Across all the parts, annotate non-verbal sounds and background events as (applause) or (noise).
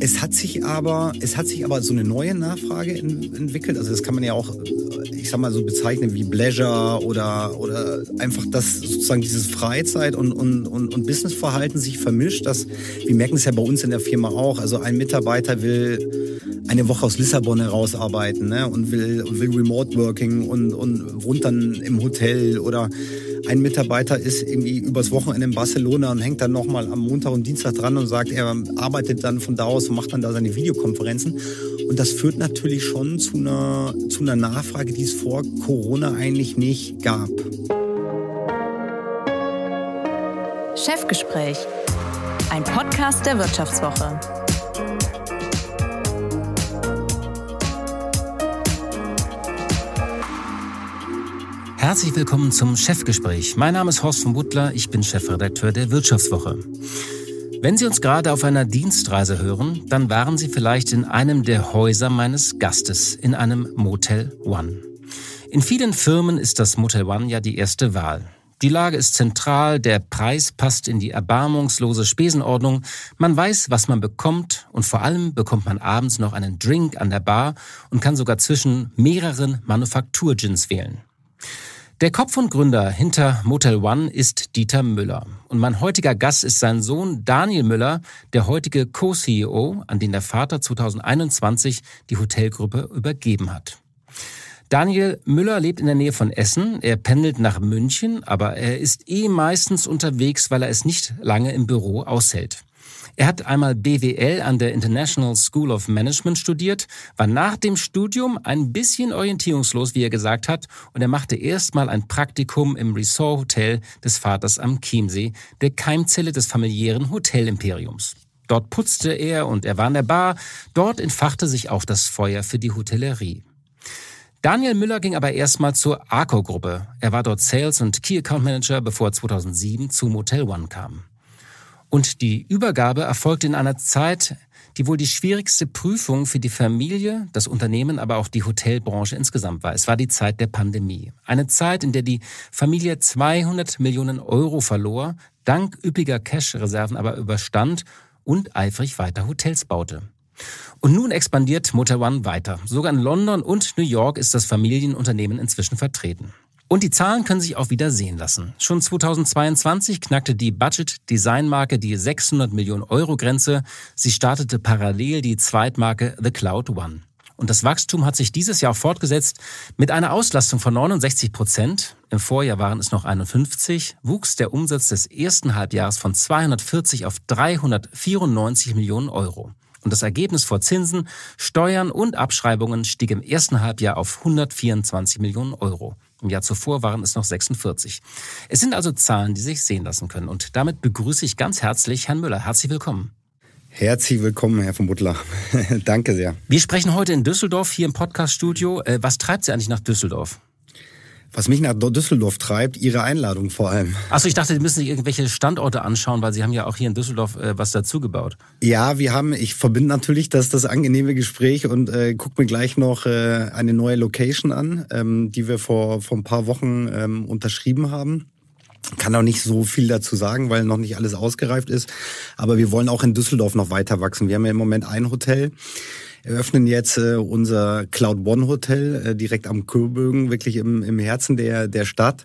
Es hat sich aber, es hat sich aber so eine neue Nachfrage in, entwickelt. Also das kann man ja auch, äh, ich sag mal so bezeichnen wie Pleasure oder, oder einfach dass sozusagen dieses Freizeit und, und, und, und Businessverhalten sich vermischt. Das, wir merken es ja bei uns in der Firma auch. Also ein Mitarbeiter will eine Woche aus Lissabon herausarbeiten ne? und will, will Remote Working und, und wohnt dann im Hotel oder ein Mitarbeiter ist irgendwie übers Wochenende in Barcelona und hängt dann nochmal am Montag und Dienstag dran und sagt, er arbeitet dann von da aus und macht dann da seine Videokonferenzen. Und das führt natürlich schon zu einer, zu einer Nachfrage, die es vor Corona eigentlich nicht gab. Chefgespräch, ein Podcast der Wirtschaftswoche. Herzlich willkommen zum Chefgespräch. Mein Name ist Horst von Butler, ich bin Chefredakteur der Wirtschaftswoche. Wenn Sie uns gerade auf einer Dienstreise hören, dann waren Sie vielleicht in einem der Häuser meines Gastes, in einem Motel One. In vielen Firmen ist das Motel One ja die erste Wahl. Die Lage ist zentral, der Preis passt in die erbarmungslose Spesenordnung, man weiß, was man bekommt und vor allem bekommt man abends noch einen Drink an der Bar und kann sogar zwischen mehreren Manufaktur-Gins wählen. Der Kopf und Gründer hinter Motel One ist Dieter Müller. Und mein heutiger Gast ist sein Sohn Daniel Müller, der heutige Co-CEO, an den der Vater 2021 die Hotelgruppe übergeben hat. Daniel Müller lebt in der Nähe von Essen. Er pendelt nach München, aber er ist eh meistens unterwegs, weil er es nicht lange im Büro aushält. Er hat einmal BWL an der International School of Management studiert, war nach dem Studium ein bisschen orientierungslos, wie er gesagt hat, und er machte erstmal ein Praktikum im Resort-Hotel des Vaters am Chiemsee, der Keimzelle des familiären Hotelimperiums. Dort putzte er und er war in der Bar, dort entfachte sich auch das Feuer für die Hotellerie. Daniel Müller ging aber erstmal zur Arco-Gruppe. Er war dort Sales- und Key-Account-Manager, bevor 2007 zum Motel One kam. Und die Übergabe erfolgt in einer Zeit, die wohl die schwierigste Prüfung für die Familie, das Unternehmen, aber auch die Hotelbranche insgesamt war. Es war die Zeit der Pandemie. Eine Zeit, in der die Familie 200 Millionen Euro verlor, dank üppiger Cash-Reserven aber überstand und eifrig weiter Hotels baute. Und nun expandiert Mutter One weiter. Sogar in London und New York ist das Familienunternehmen inzwischen vertreten. Und die Zahlen können sich auch wieder sehen lassen. Schon 2022 knackte die Budget-Design-Marke die 600 Millionen Euro-Grenze. Sie startete parallel die Zweitmarke The Cloud One. Und das Wachstum hat sich dieses Jahr fortgesetzt. Mit einer Auslastung von 69 Prozent, im Vorjahr waren es noch 51, wuchs der Umsatz des ersten Halbjahres von 240 auf 394 Millionen Euro. Und das Ergebnis vor Zinsen, Steuern und Abschreibungen stieg im ersten Halbjahr auf 124 Millionen Euro. Im Jahr zuvor waren es noch 46. Es sind also Zahlen, die sich sehen lassen können. Und damit begrüße ich ganz herzlich Herrn Müller. Herzlich willkommen. Herzlich willkommen, Herr von Butler. (laughs) Danke sehr. Wir sprechen heute in Düsseldorf, hier im Podcast-Studio. Äh, was treibt Sie eigentlich nach Düsseldorf? Was mich nach Düsseldorf treibt, Ihre Einladung vor allem. Achso, ich dachte, Sie müssen sich irgendwelche Standorte anschauen, weil Sie haben ja auch hier in Düsseldorf äh, was dazugebaut. Ja, wir haben, ich verbinde natürlich das, das angenehme Gespräch und äh, gucke mir gleich noch äh, eine neue Location an, ähm, die wir vor, vor ein paar Wochen ähm, unterschrieben haben kann auch nicht so viel dazu sagen, weil noch nicht alles ausgereift ist. Aber wir wollen auch in Düsseldorf noch weiter wachsen. Wir haben ja im Moment ein Hotel eröffnen jetzt äh, unser Cloud One Hotel äh, direkt am Kürbögen, wirklich im, im Herzen der, der Stadt.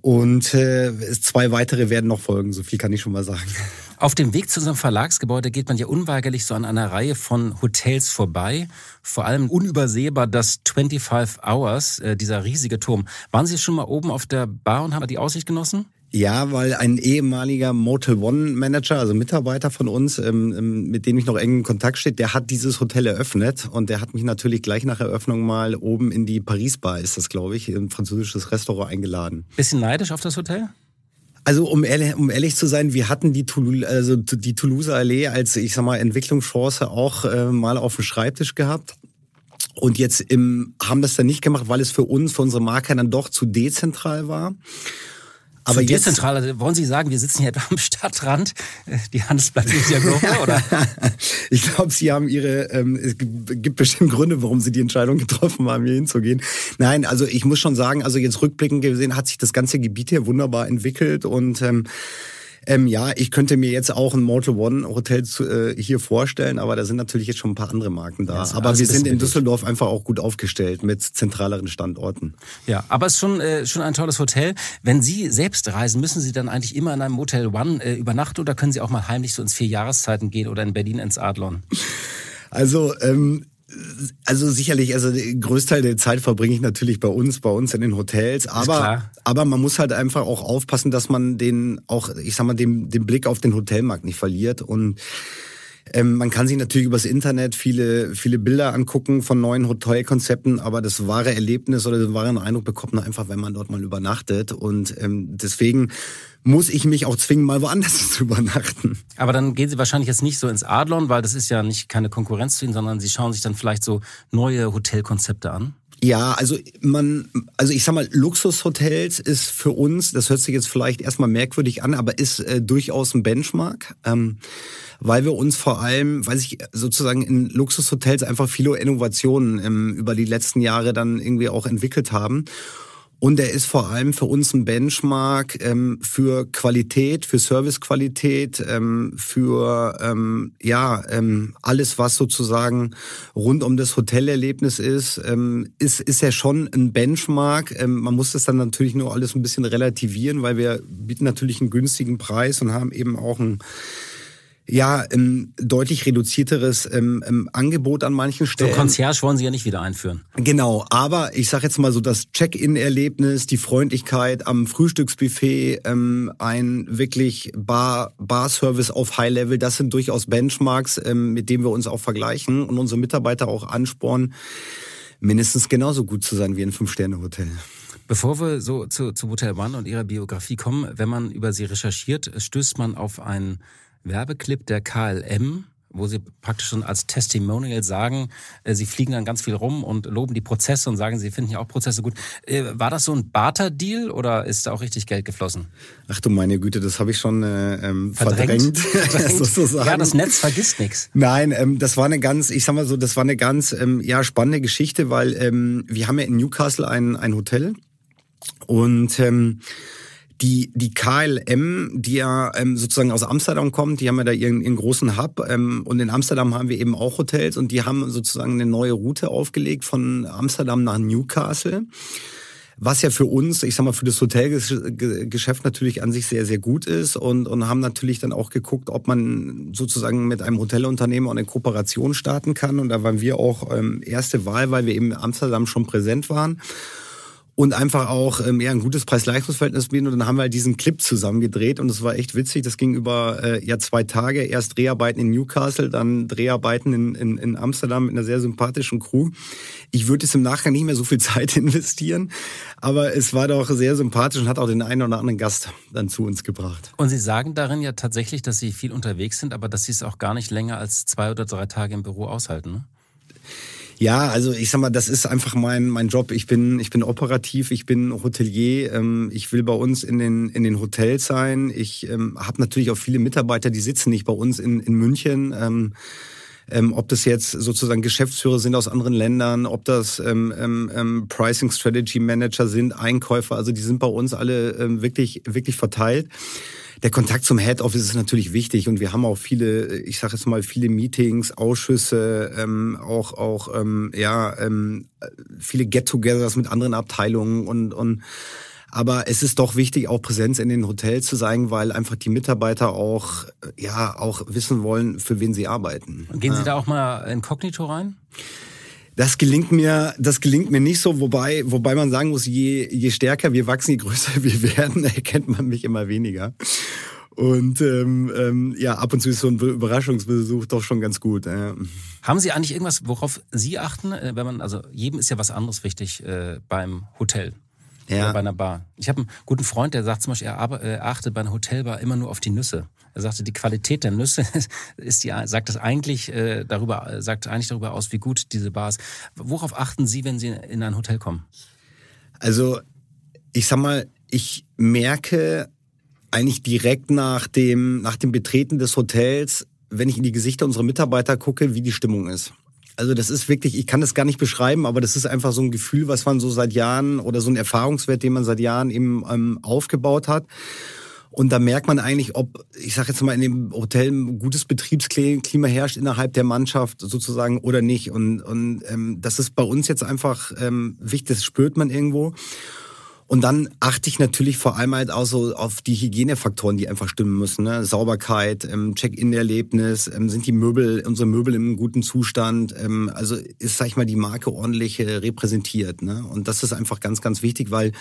Und äh, zwei weitere werden noch folgen, so viel kann ich schon mal sagen. (laughs) Auf dem Weg zu unserem Verlagsgebäude geht man ja unweigerlich so an einer Reihe von Hotels vorbei. Vor allem unübersehbar das 25 Hours, äh, dieser riesige Turm. Waren Sie schon mal oben auf der Bar und haben die Aussicht genossen? Ja, weil ein ehemaliger Motel One Manager, also Mitarbeiter von uns, ähm, ähm, mit dem ich noch eng in Kontakt steht, der hat dieses Hotel eröffnet und der hat mich natürlich gleich nach Eröffnung mal oben in die Paris Bar, ist das glaube ich, ein französisches Restaurant eingeladen. Bisschen neidisch auf das Hotel? Also um ehrlich, um ehrlich zu sein, wir hatten die, Toulouse, also die Toulouse Allee als, ich sag mal, Entwicklungschance auch äh, mal auf dem Schreibtisch gehabt. Und jetzt im, haben das dann nicht gemacht, weil es für uns, für unsere Marke dann doch zu dezentral war. Aber jetzt, dezentral, also wollen Sie sagen, wir sitzen hier (laughs) am Stadtrand, äh, die Handelsplatz ist ja Gruppe, oder? ich glaube, Sie haben Ihre, ähm, es gibt bestimmt Gründe, warum Sie die Entscheidung getroffen haben, hier hinzugehen. Nein, also ich muss schon sagen, also jetzt rückblickend gesehen, hat sich das ganze Gebiet hier wunderbar entwickelt und ähm, ähm, ja, ich könnte mir jetzt auch ein Motel One Hotel zu, äh, hier vorstellen, aber da sind natürlich jetzt schon ein paar andere Marken da. Ja, aber wir sind in Düsseldorf einfach auch gut aufgestellt mit zentraleren Standorten. Ja, aber es ist schon, äh, schon ein tolles Hotel. Wenn Sie selbst reisen, müssen Sie dann eigentlich immer in einem Motel One äh, übernachten oder können Sie auch mal heimlich so ins Vierjahreszeiten gehen oder in Berlin ins Adlon? Also ähm, also sicherlich, also den Größteil der Zeit verbringe ich natürlich bei uns, bei uns in den Hotels, aber, aber man muss halt einfach auch aufpassen, dass man den auch, ich sag mal, den, den Blick auf den Hotelmarkt nicht verliert und ähm, man kann sich natürlich übers Internet viele, viele Bilder angucken von neuen Hotelkonzepten, aber das wahre Erlebnis oder den wahren Eindruck bekommt man einfach, wenn man dort mal übernachtet. Und ähm, deswegen muss ich mich auch zwingen, mal woanders (laughs) zu übernachten. Aber dann gehen Sie wahrscheinlich jetzt nicht so ins Adlon, weil das ist ja nicht keine Konkurrenz zu Ihnen, sondern Sie schauen sich dann vielleicht so neue Hotelkonzepte an. Ja, also man, also ich sag mal, Luxushotels ist für uns, das hört sich jetzt vielleicht erstmal merkwürdig an, aber ist äh, durchaus ein Benchmark, ähm, weil wir uns vor allem, weiß ich, sozusagen in Luxushotels einfach viele Innovationen ähm, über die letzten Jahre dann irgendwie auch entwickelt haben. Und er ist vor allem für uns ein Benchmark ähm, für Qualität, für Servicequalität, ähm, für ähm, ja ähm, alles, was sozusagen rund um das Hotelerlebnis ist, ähm, ist ist er schon ein Benchmark. Ähm, man muss das dann natürlich nur alles ein bisschen relativieren, weil wir bieten natürlich einen günstigen Preis und haben eben auch ein ja ähm, deutlich reduzierteres ähm, ähm, Angebot an manchen Stellen. So Concierge wollen Sie ja nicht wieder einführen. Genau, aber ich sage jetzt mal so das Check-in-Erlebnis, die Freundlichkeit am Frühstücksbuffet, ähm, ein wirklich Bar Bar-Service auf High-Level, das sind durchaus Benchmarks, ähm, mit denen wir uns auch vergleichen und unsere Mitarbeiter auch anspornen, mindestens genauso gut zu sein wie ein Fünf-Sterne-Hotel. Bevor wir so zu, zu Hotel One und ihrer Biografie kommen, wenn man über sie recherchiert, stößt man auf einen Werbeclip der KLM, wo sie praktisch schon als Testimonial sagen, äh, sie fliegen dann ganz viel rum und loben die Prozesse und sagen, sie finden ja auch Prozesse gut. Äh, war das so ein Barter-Deal oder ist da auch richtig Geld geflossen? Ach du meine Güte, das habe ich schon äh, ähm, verdrängt, (laughs) verdrängt. sozusagen. Ja, das Netz vergisst nichts. Nein, ähm, das war eine ganz, ich sag mal so, das war eine ganz ähm, ja, spannende Geschichte, weil ähm, wir haben ja in Newcastle ein, ein Hotel und ähm, die, die KLM, die ja ähm, sozusagen aus Amsterdam kommt, die haben ja da ihren, ihren großen Hub. Ähm, und in Amsterdam haben wir eben auch Hotels und die haben sozusagen eine neue Route aufgelegt von Amsterdam nach Newcastle. Was ja für uns, ich sag mal, für das Hotelgeschäft natürlich an sich sehr, sehr gut ist und, und haben natürlich dann auch geguckt, ob man sozusagen mit einem Hotelunternehmen eine Kooperation starten kann. Und da waren wir auch ähm, erste Wahl, weil wir eben in Amsterdam schon präsent waren und einfach auch ähm, eher ein gutes Preis-Leistungs-Verhältnis bieten. Und dann haben wir halt diesen Clip zusammengedreht und es war echt witzig. Das ging über äh, ja zwei Tage. Erst Dreharbeiten in Newcastle, dann Dreharbeiten in, in, in Amsterdam mit einer sehr sympathischen Crew. Ich würde jetzt im Nachgang nicht mehr so viel (laughs) Zeit investieren, aber es war doch sehr sympathisch und hat auch den einen oder anderen Gast dann zu uns gebracht. Und Sie sagen darin ja tatsächlich, dass Sie viel unterwegs sind, aber dass Sie es auch gar nicht länger als zwei oder drei Tage im Büro aushalten, ne? Ja, also ich sag mal, das ist einfach mein, mein Job. Ich bin, ich bin operativ, ich bin Hotelier, ähm, ich will bei uns in den, in den Hotels sein. Ich ähm, habe natürlich auch viele Mitarbeiter, die sitzen nicht bei uns in, in München. Ähm, ähm, ob das jetzt sozusagen Geschäftsführer sind aus anderen Ländern, ob das ähm, ähm, ähm Pricing Strategy Manager sind, Einkäufer, also die sind bei uns alle ähm, wirklich, wirklich verteilt der Kontakt zum Head Office ist natürlich wichtig und wir haben auch viele, ich sage jetzt mal, viele Meetings, Ausschüsse, ähm, auch, auch ähm, ja, ähm, viele Get-togethers mit anderen Abteilungen und, und aber es ist doch wichtig, auch Präsenz in den Hotels zu sein, weil einfach die Mitarbeiter auch, ja, auch wissen wollen, für wen sie arbeiten. gehen Sie ja. da auch mal inkognito rein? Das gelingt mir, das gelingt mir nicht so, wobei, wobei man sagen muss, je, je stärker wir wachsen, je größer (laughs) wir werden, erkennt man mich immer weniger. Und ähm, ähm, ja, ab und zu ist so ein Überraschungsbesuch doch schon ganz gut. Ja. Haben Sie eigentlich irgendwas, worauf Sie achten? Äh, wenn man, also jedem ist ja was anderes wichtig äh, beim Hotel ja. oder bei einer Bar. Ich habe einen guten Freund, der sagt zum Beispiel, er achte bei einer Hotelbar immer nur auf die Nüsse. Er sagte, die Qualität der Nüsse (laughs) ist die, sagt das eigentlich äh, darüber, äh, sagt eigentlich darüber aus, wie gut diese Bar ist. Worauf achten Sie, wenn Sie in ein Hotel kommen? Also, ich sag mal, ich merke eigentlich direkt nach dem, nach dem Betreten des Hotels, wenn ich in die Gesichter unserer Mitarbeiter gucke, wie die Stimmung ist. Also das ist wirklich, ich kann das gar nicht beschreiben, aber das ist einfach so ein Gefühl, was man so seit Jahren oder so ein Erfahrungswert, den man seit Jahren eben ähm, aufgebaut hat. Und da merkt man eigentlich, ob, ich sage jetzt mal, in dem Hotel ein gutes Betriebsklima herrscht innerhalb der Mannschaft sozusagen oder nicht. Und, und ähm, das ist bei uns jetzt einfach ähm, wichtig, das spürt man irgendwo. Und dann achte ich natürlich vor allem halt auch so auf die Hygienefaktoren, die einfach stimmen müssen. Ne? Sauberkeit, ähm, Check-in-Erlebnis, ähm, sind die Möbel, unsere Möbel im guten Zustand? Ähm, also ist, sag ich mal, die Marke ordentlich äh, repräsentiert. Ne? Und das ist einfach ganz, ganz wichtig, weil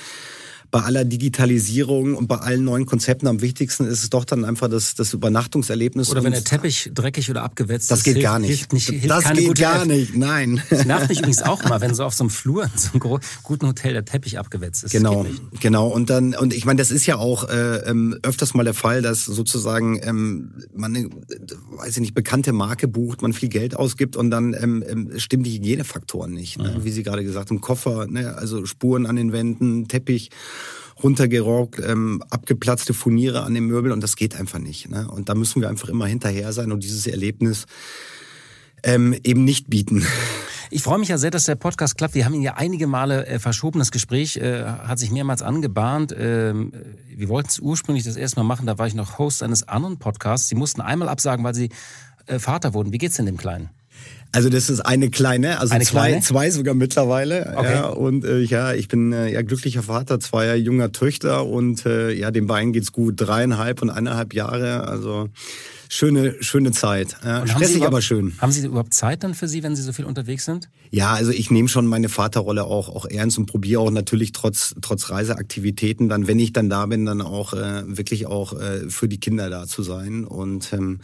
bei aller Digitalisierung und bei allen neuen Konzepten am wichtigsten ist es doch dann einfach das, das Übernachtungserlebnis. Oder wenn der Teppich dreckig oder abgewetzt das ist. Das geht hilft, gar nicht. Hilft nicht hilft das geht gar nicht, nein. Ich nervt mich übrigens auch mal, wenn so auf so einem Flur in so einem guten Hotel der Teppich abgewetzt ist. Genau, genau. Und dann, und ich meine, das ist ja auch äh, ähm, öfters mal der Fall, dass sozusagen ähm, man, eine, äh, weiß ich nicht, bekannte Marke bucht, man viel Geld ausgibt und dann ähm, ähm, stimmen die Hygienefaktoren nicht. Ne? Mhm. Wie Sie gerade gesagt haben, Koffer, ne? also Spuren an den Wänden, Teppich runtergerockt, ähm, abgeplatzte Furniere an dem Möbel und das geht einfach nicht. Ne? Und da müssen wir einfach immer hinterher sein und dieses Erlebnis ähm, eben nicht bieten. Ich freue mich ja sehr, dass der Podcast klappt. Wir haben ihn ja einige Male äh, verschoben. Das Gespräch äh, hat sich mehrmals angebahnt. Ähm, wir wollten es ursprünglich das erste Mal machen. Da war ich noch Host eines anderen Podcasts. Sie mussten einmal absagen, weil sie äh, Vater wurden. Wie geht's denn dem Kleinen? Also das ist eine kleine, also eine zwei, kleine? zwei sogar mittlerweile. Okay. Ja, und äh, ja, ich bin äh, ja glücklicher Vater zweier junger Töchter und äh, ja, den beiden geht's gut. Dreieinhalb und eineinhalb Jahre, also schöne, schöne Zeit. Ja, stressig, aber schön. Haben Sie überhaupt Zeit dann für Sie, wenn Sie so viel unterwegs sind? Ja, also ich nehme schon meine Vaterrolle auch, auch ernst und probiere auch natürlich trotz, trotz Reiseaktivitäten dann, wenn ich dann da bin, dann auch äh, wirklich auch äh, für die Kinder da zu sein. Und ähm,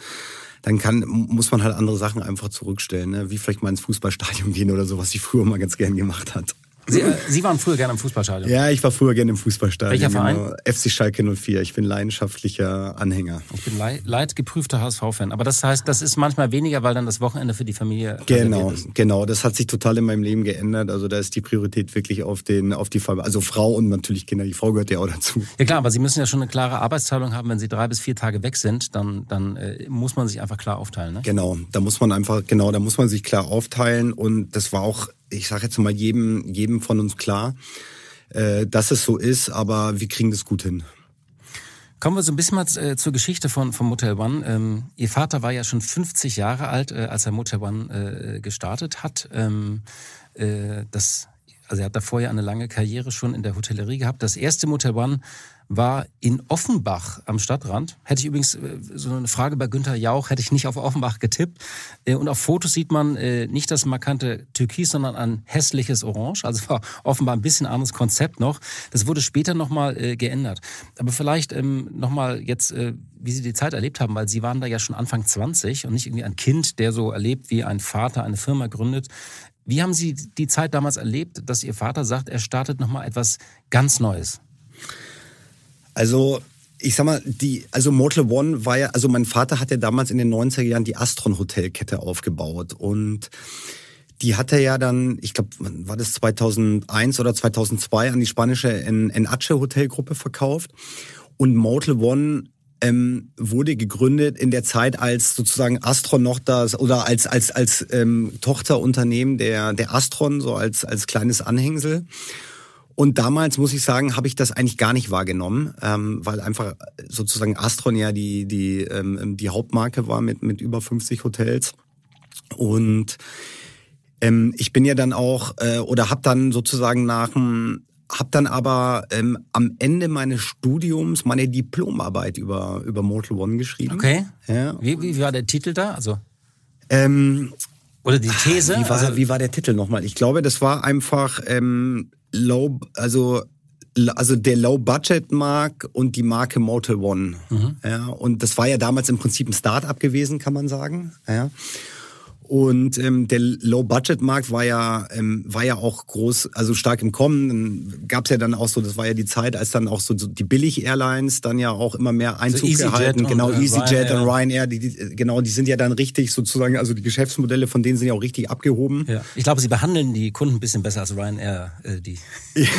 dann kann, muss man halt andere Sachen einfach zurückstellen, ne? wie vielleicht mal ins Fußballstadion gehen oder so, was ich früher mal ganz gern gemacht hat. Sie, äh, Sie, waren früher gerne im Fußballstadion. Ja, ich war früher gerne im Fußballstadion. Welcher genau. Verein? FC Schalke 04. Ich bin leidenschaftlicher Anhänger. Ich bin leidgeprüfter HSV-Fan. Aber das heißt, das ist manchmal weniger, weil dann das Wochenende für die Familie. Genau, genau. Das hat sich total in meinem Leben geändert. Also da ist die Priorität wirklich auf, den, auf die Familie. Also Frau und natürlich Kinder. Die Frau gehört ja auch dazu. Ja klar, aber Sie müssen ja schon eine klare Arbeitsteilung haben. Wenn Sie drei bis vier Tage weg sind, dann, dann äh, muss man sich einfach klar aufteilen. Ne? Genau, da muss man einfach, genau, da muss man sich klar aufteilen. Und das war auch ich sage jetzt mal, jedem, jedem von uns klar, äh, dass es so ist, aber wir kriegen das gut hin. Kommen wir so ein bisschen mal äh, zur Geschichte von, von Motel One. Ähm, Ihr Vater war ja schon 50 Jahre alt, äh, als er Motel One äh, gestartet hat. Ähm, äh, das, also er hat davor ja eine lange Karriere schon in der Hotellerie gehabt. Das erste Motel One war in Offenbach am Stadtrand. Hätte ich übrigens äh, so eine Frage bei Günther Jauch, hätte ich nicht auf Offenbach getippt. Äh, und auf Fotos sieht man äh, nicht das markante Türkis, sondern ein hässliches Orange. Also war offenbar ein bisschen anderes Konzept noch. Das wurde später nochmal geändert. Aber vielleicht ähm, nochmal jetzt, wie Sie die Zeit erlebt haben, weil Sie waren da ja schon Anfang 20 und nicht irgendwie ein Kind, der so erlebt, wie ein Vater eine Firma gründet. Wie haben Sie die Zeit damals erlebt, dass Ihr Vater sagt, er startet nochmal etwas ganz Neues? Also ich sag mal, die, also Mortal One war ja, also mein Vater hat ja damals in den 90er Jahren die Astron Hotelkette aufgebaut und die hat er ja dann, ich glaube, war das 2001 oder 2002 an die spanische Enache Hotelgruppe verkauft und Mortal One ähm, wurde gegründet in der Zeit, als sozusagen Astron noch das oder als als als ähm, Tochterunternehmen der der Astron so als als kleines Anhängsel und damals, muss ich sagen, habe ich das eigentlich gar nicht wahrgenommen, ähm, weil einfach sozusagen Astron ja die, die, ähm, die Hauptmarke war mit, mit über 50 Hotels. Und ähm, ich bin ja dann auch, äh, oder habe dann sozusagen nach dem habe dann aber ähm, am Ende meines Studiums meine Diplomarbeit über, über Mortal One geschrieben. Okay. Ja. Wie, wie war der Titel da? Also ähm, oder die These? Wie war, also, wie war der Titel nochmal? Ich glaube, das war einfach ähm, Low, also also der Low-Budget-Mark und die Marke Motel One. Mhm. Ja, und das war ja damals im Prinzip ein Start-up gewesen, kann man sagen. Ja. Und ähm, der Low-Budget-Markt war ja ähm, war ja auch groß, also stark im Kommen. Dann gab's ja dann auch so, das war ja die Zeit, als dann auch so so die Billig-Airlines dann ja auch immer mehr also Einzug also gehalten. Genau, äh, EasyJet und Ryanair, die, die, genau, die sind ja dann richtig sozusagen, also die Geschäftsmodelle von denen sind ja auch richtig abgehoben. Ja. Ich glaube, sie behandeln die Kunden ein bisschen besser als Ryanair, äh, die.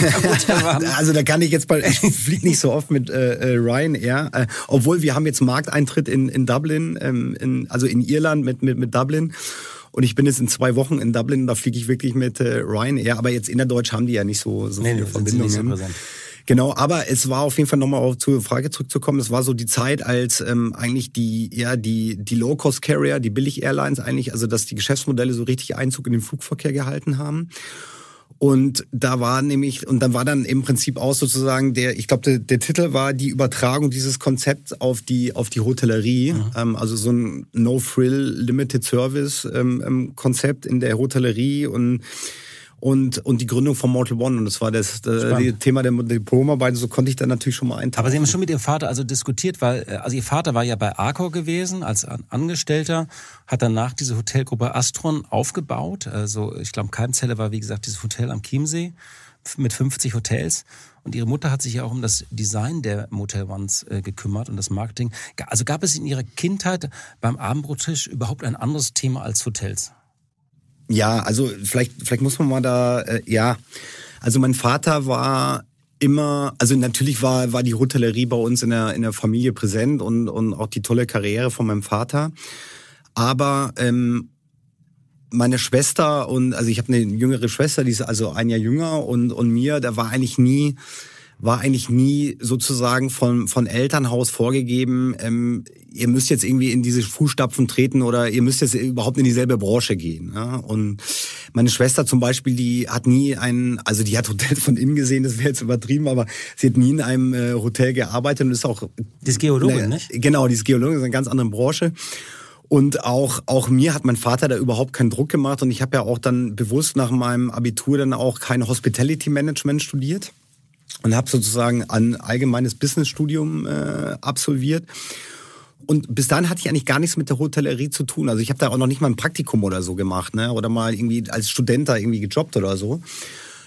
(laughs) also da kann ich jetzt bald, ich fliege nicht so oft mit äh, äh, Ryanair, äh, obwohl wir haben jetzt Markteintritt in, in Dublin, ähm, in, also in Irland mit, mit, mit Dublin. Und ich bin jetzt in zwei Wochen in Dublin, da fliege ich wirklich mit äh, Ryanair. Aber jetzt innerdeutsch haben die ja nicht so, so nee, viele Verbindungen. So genau, aber es war auf jeden Fall nochmal auf zur Frage zurückzukommen. Es war so die Zeit, als ähm, eigentlich die, ja, die, die Low-Cost-Carrier, die Billig-Airlines eigentlich, also dass die Geschäftsmodelle so richtig Einzug in den Flugverkehr gehalten haben. Und da war nämlich, und dann war dann im Prinzip auch sozusagen der, ich glaube, der, der, Titel war die Übertragung dieses Konzepts auf die, auf die Hotellerie. Mhm. Ähm, also so ein No-Frill Limited Service ähm, ähm, Konzept in der Hotellerie und und, und die Gründung von Mortal One. Und das war das, äh, Thema der Diplomarbeiten. So konnte ich dann natürlich schon mal eintauchen. Aber Sie haben schon mit Ihrem Vater also diskutiert, weil äh, also Ihr Vater war ja bei Arcor gewesen als Angestellter, hat danach diese Hotelgruppe Astron aufgebaut. Also ich glaube, Keimzelle war wie gesagt dieses Hotel am Chiemsee mit 50 Hotels. Und ihre Mutter hat sich ja auch um das Design der Motel Ones äh, gekümmert und das Marketing. Also gab es in ihrer Kindheit beim Abendbrottisch überhaupt ein anderes Thema als Hotels? Ja, also vielleicht, vielleicht muss man mal da, äh, ja. Also mein Vater war immer, also natürlich war, war die Hotellerie bei uns in der, in der Familie präsent und, und auch die tolle Karriere von meinem Vater. Aber ähm, meine Schwester und, also ich habe eine jüngere Schwester, die ist also ein Jahr jünger und, und mir, da war eigentlich nie war eigentlich nie sozusagen von, von Elternhaus vorgegeben, ähm, ihr müsst jetzt irgendwie in diese Fußstapfen treten oder ihr müsst jetzt überhaupt in dieselbe Branche gehen. Ja? Und meine Schwester zum Beispiel, die hat nie einen, also die hat Hotel von innen gesehen, das wäre jetzt übertrieben, aber sie hat nie in einem äh, Hotel gearbeitet und ist auch... Die ist Geologin, eine, nicht? Genau, die ist Geologin, ist eine ganz andere Branche. Und auch, auch mir hat mein Vater da überhaupt keinen Druck gemacht und ich habe ja auch dann bewusst nach meinem Abitur dann auch kein Hospitality Management studiert und habe sozusagen ein allgemeines Businessstudium äh, absolviert. Und bis dann hatte ich eigentlich gar nichts mit der Hotellerie zu tun. Also ich habe da auch noch nicht mal ein Praktikum oder so gemacht, ne? oder mal irgendwie als Student da irgendwie gejobbt oder so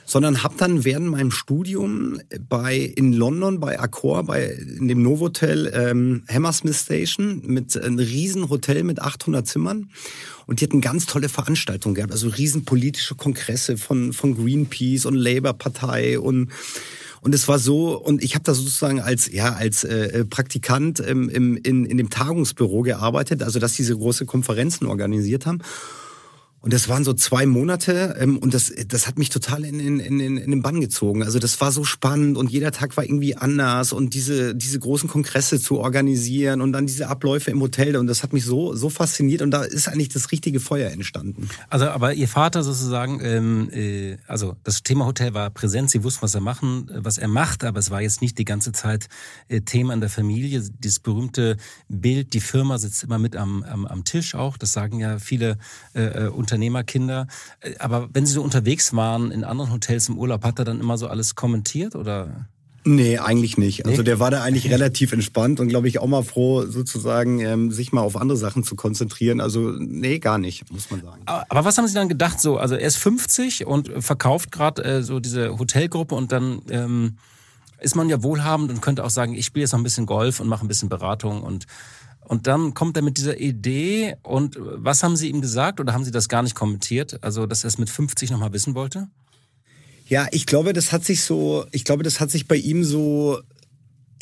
sondern habe dann während meinem Studium bei in London bei Accor bei in dem Novotel ähm, Hammersmith Station mit einem riesen Hotel mit 800 Zimmern und die hatten ganz tolle Veranstaltungen gehabt, also riesen politische Kongresse von von Greenpeace und Labour Partei und und es war so, und ich habe da sozusagen als, ja, als äh, äh Praktikant ähm, im, in, in dem Tagungsbüro gearbeitet, also dass diese große Konferenzen organisiert haben. Und das waren so zwei Monate ähm, und das, das hat mich total in, in, in, in den Bann gezogen. Also das war so spannend und jeder Tag war irgendwie anders und diese, diese großen Kongresse zu organisieren und dann diese Abläufe im Hotel und das hat mich so, so fasziniert und da ist eigentlich das richtige Feuer entstanden. Also aber Ihr Vater sozusagen, ähm, äh, also das Thema Hotel war präsent, Sie wussten, was er machen, äh, was er macht, aber es war jetzt nicht die ganze Zeit äh, Thema in der Familie. Dieses berühmte Bild, die Firma sitzt immer mit am, am, am Tisch auch, das sagen ja viele äh, äh Unternehmerkinder. Äh, aber wenn Sie so unterwegs waren in anderen Hotels im Urlaub, hat er dann immer so alles kommentiert oder? Nee, eigentlich nicht. Also der war da eigentlich relativ entspannt und glaube ich auch mal froh, sozusagen ähm, sich mal auf andere Sachen zu konzentrieren. Also nee, gar nicht, muss man sagen. Aber was haben Sie dann gedacht? So, also er ist 50 und verkauft gerade äh, so diese Hotelgruppe und dann ähm, ist man ja wohlhabend und könnte auch sagen, ich spiele jetzt noch ein bisschen Golf und mache ein bisschen Beratung und und dann kommt er mit dieser Idee und äh, was haben Sie ihm gesagt oder haben Sie das gar nicht kommentiert? Also, dass er es mit 50 nochmal wissen wollte? Ja, ich glaube, das hat sich so, ich glaube, das hat sich bei ihm so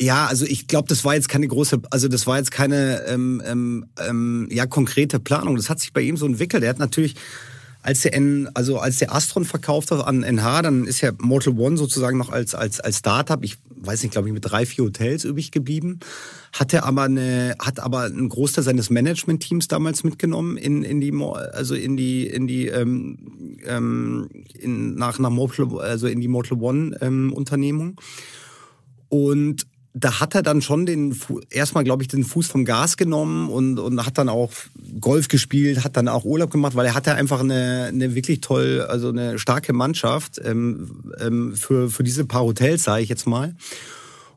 ja, also ich glaube, das war jetzt keine große, also das war jetzt keine ähm, ähm, ähm ja konkrete Planung. Das hat sich bei ihm so entwickelt. Er hat natürlich als der, N, also als der Astron verkauft hat an NH, dann ist ja Mortal One sozusagen noch als, als, als Startup, ich weiß nicht, glaube ich, mit drei, vier Hotels übrig geblieben. Hatte aber eine, hat aber einen Großteil seines Management-Teams damals mitgenommen in, in die, also in die, in die, ähm, ähm, in, nach, nach Mortal, also in die Mortal One-Unternehmung. Ähm, und da hat er dann schon den erstmal, glaube ich, den Fuß vom Gas genommen und, und hat dann auch Golf gespielt, hat dann auch Urlaub gemacht, weil er hatte einfach eine, eine wirklich toll, also eine starke Mannschaft ähm, ähm, für, für diese paar Hotels, sage ich jetzt mal.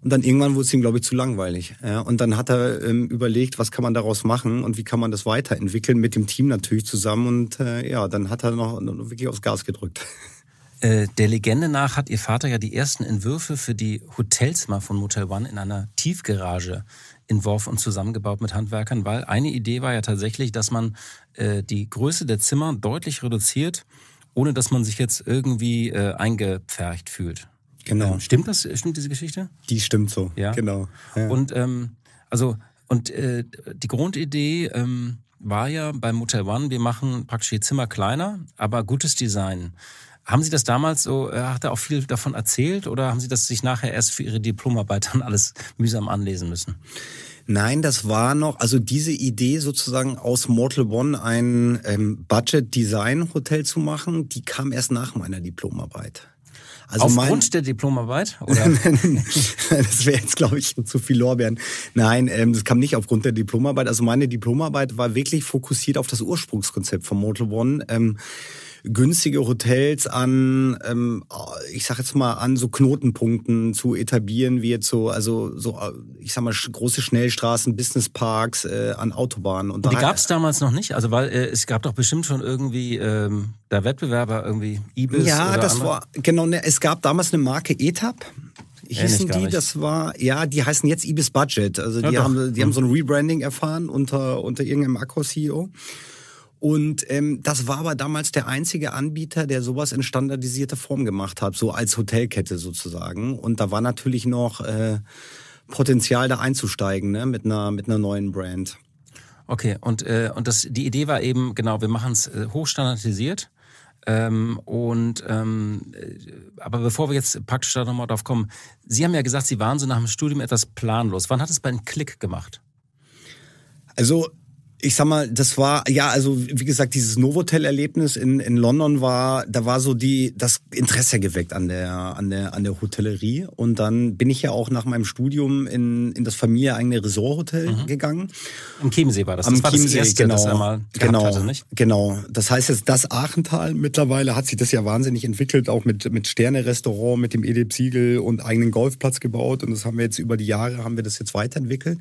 Und dann irgendwann wurde es ihm, glaube ich, zu langweilig. Ja, und dann hat er ähm, überlegt, was kann man daraus machen und wie kann man das weiterentwickeln, mit dem Team natürlich zusammen. Und äh, ja, dann hat er noch, noch wirklich aufs Gas gedrückt. (laughs) Äh, der Legende nach hat ihr Vater ja die ersten Entwürfe für die Hotelzimmer von Motel One in einer Tiefgarage entworfen und zusammengebaut mit Handwerkern, weil eine Idee war ja tatsächlich, dass man äh, die Größe der Zimmer deutlich reduziert, ohne dass man sich jetzt irgendwie äh, eingepfercht fühlt. Genau. Ähm, stimmt das? Stimmt diese Geschichte? Die stimmt so. Ja. Genau. Ja. Und ähm, also und äh, die Grundidee. Ähm, war ja bei Motel One, wir machen praktisch die Zimmer kleiner, aber gutes Design. Haben Sie das damals so, äh, hat er auch viel davon erzählt oder haben Sie das sich nachher erst für Ihre Diplomarbeit (laughs) dann alles mühsam anlesen müssen? Nein, das war noch, also diese Idee sozusagen aus Mortal One ein ähm, Budget-Design-Hotel zu machen, die kam erst nach meiner Diplomarbeit. Also Aufgrund der Diplomarbeit? Oder? (laughs) das wäre jetzt, glaube ich, zu viel Lorbeeren. Nein, ähm, das kam nicht aufgrund der Diplomarbeit. Also meine Diplomarbeit war wirklich fokussiert auf das Ursprungskonzept von Mortal One. Ähm, günstige Hotels an, ähm, ich sag jetzt mal, an so Knotenpunkten zu etablieren, wie jetzt so, also so, äh, ich sag mal, große Schnellstraßen, Businessparks, äh, an Autobahnen. Und, und die gab es damals noch nicht, also weil äh, es gab doch bestimmt schon irgendwie ähm, da Wettbewerber irgendwie, Ibis Ja, oder das andere. war, genau, ne, es gab damals eine Marke ETAP hießen die, das war, ja, die heißen jetzt Ibis Budget. Also die, ja, haben, die haben so ein mhm. Rebranding erfahren unter, unter irgendeinem Akro-CEO. Und ähm, das war aber damals der einzige Anbieter, der sowas in standardisierter Form gemacht hat, so als Hotelkette sozusagen. Und da war natürlich noch äh, Potenzial, da einzusteigen ne? mit, einer, mit einer neuen Brand. Okay, und, äh, und das, die Idee war eben, genau, wir machen es äh, hochstandardisiert. Ähm, und ähm, äh, aber bevor wir jetzt praktisch da nochmal drauf kommen, Sie haben ja gesagt, Sie waren so nach dem Studium etwas planlos. Wann hat es bei einem Klick gemacht? Also ich sag mal, das war, ja, also wie gesagt, dieses Novotel-Erlebnis in, in London war, da war so die, das Interesse geweckt an der, an der, an der Hotellerie. Und dann bin ich ja auch nach meinem Studium in, in das familieneigene Resorthotel mhm. gegangen. Am Chiemsee war das. Am das war Chiemsee, das erste, genau, das einmal genau, hatte, nicht? genau. Das heißt jetzt das Aachental. Mittlerweile hat sich das ja wahnsinnig entwickelt, auch mit, mit Sterne-Restaurant, mit dem Edip Siegel und eigenen Golfplatz gebaut. Und das haben wir jetzt über die Jahre, haben wir das jetzt weiterentwickelt.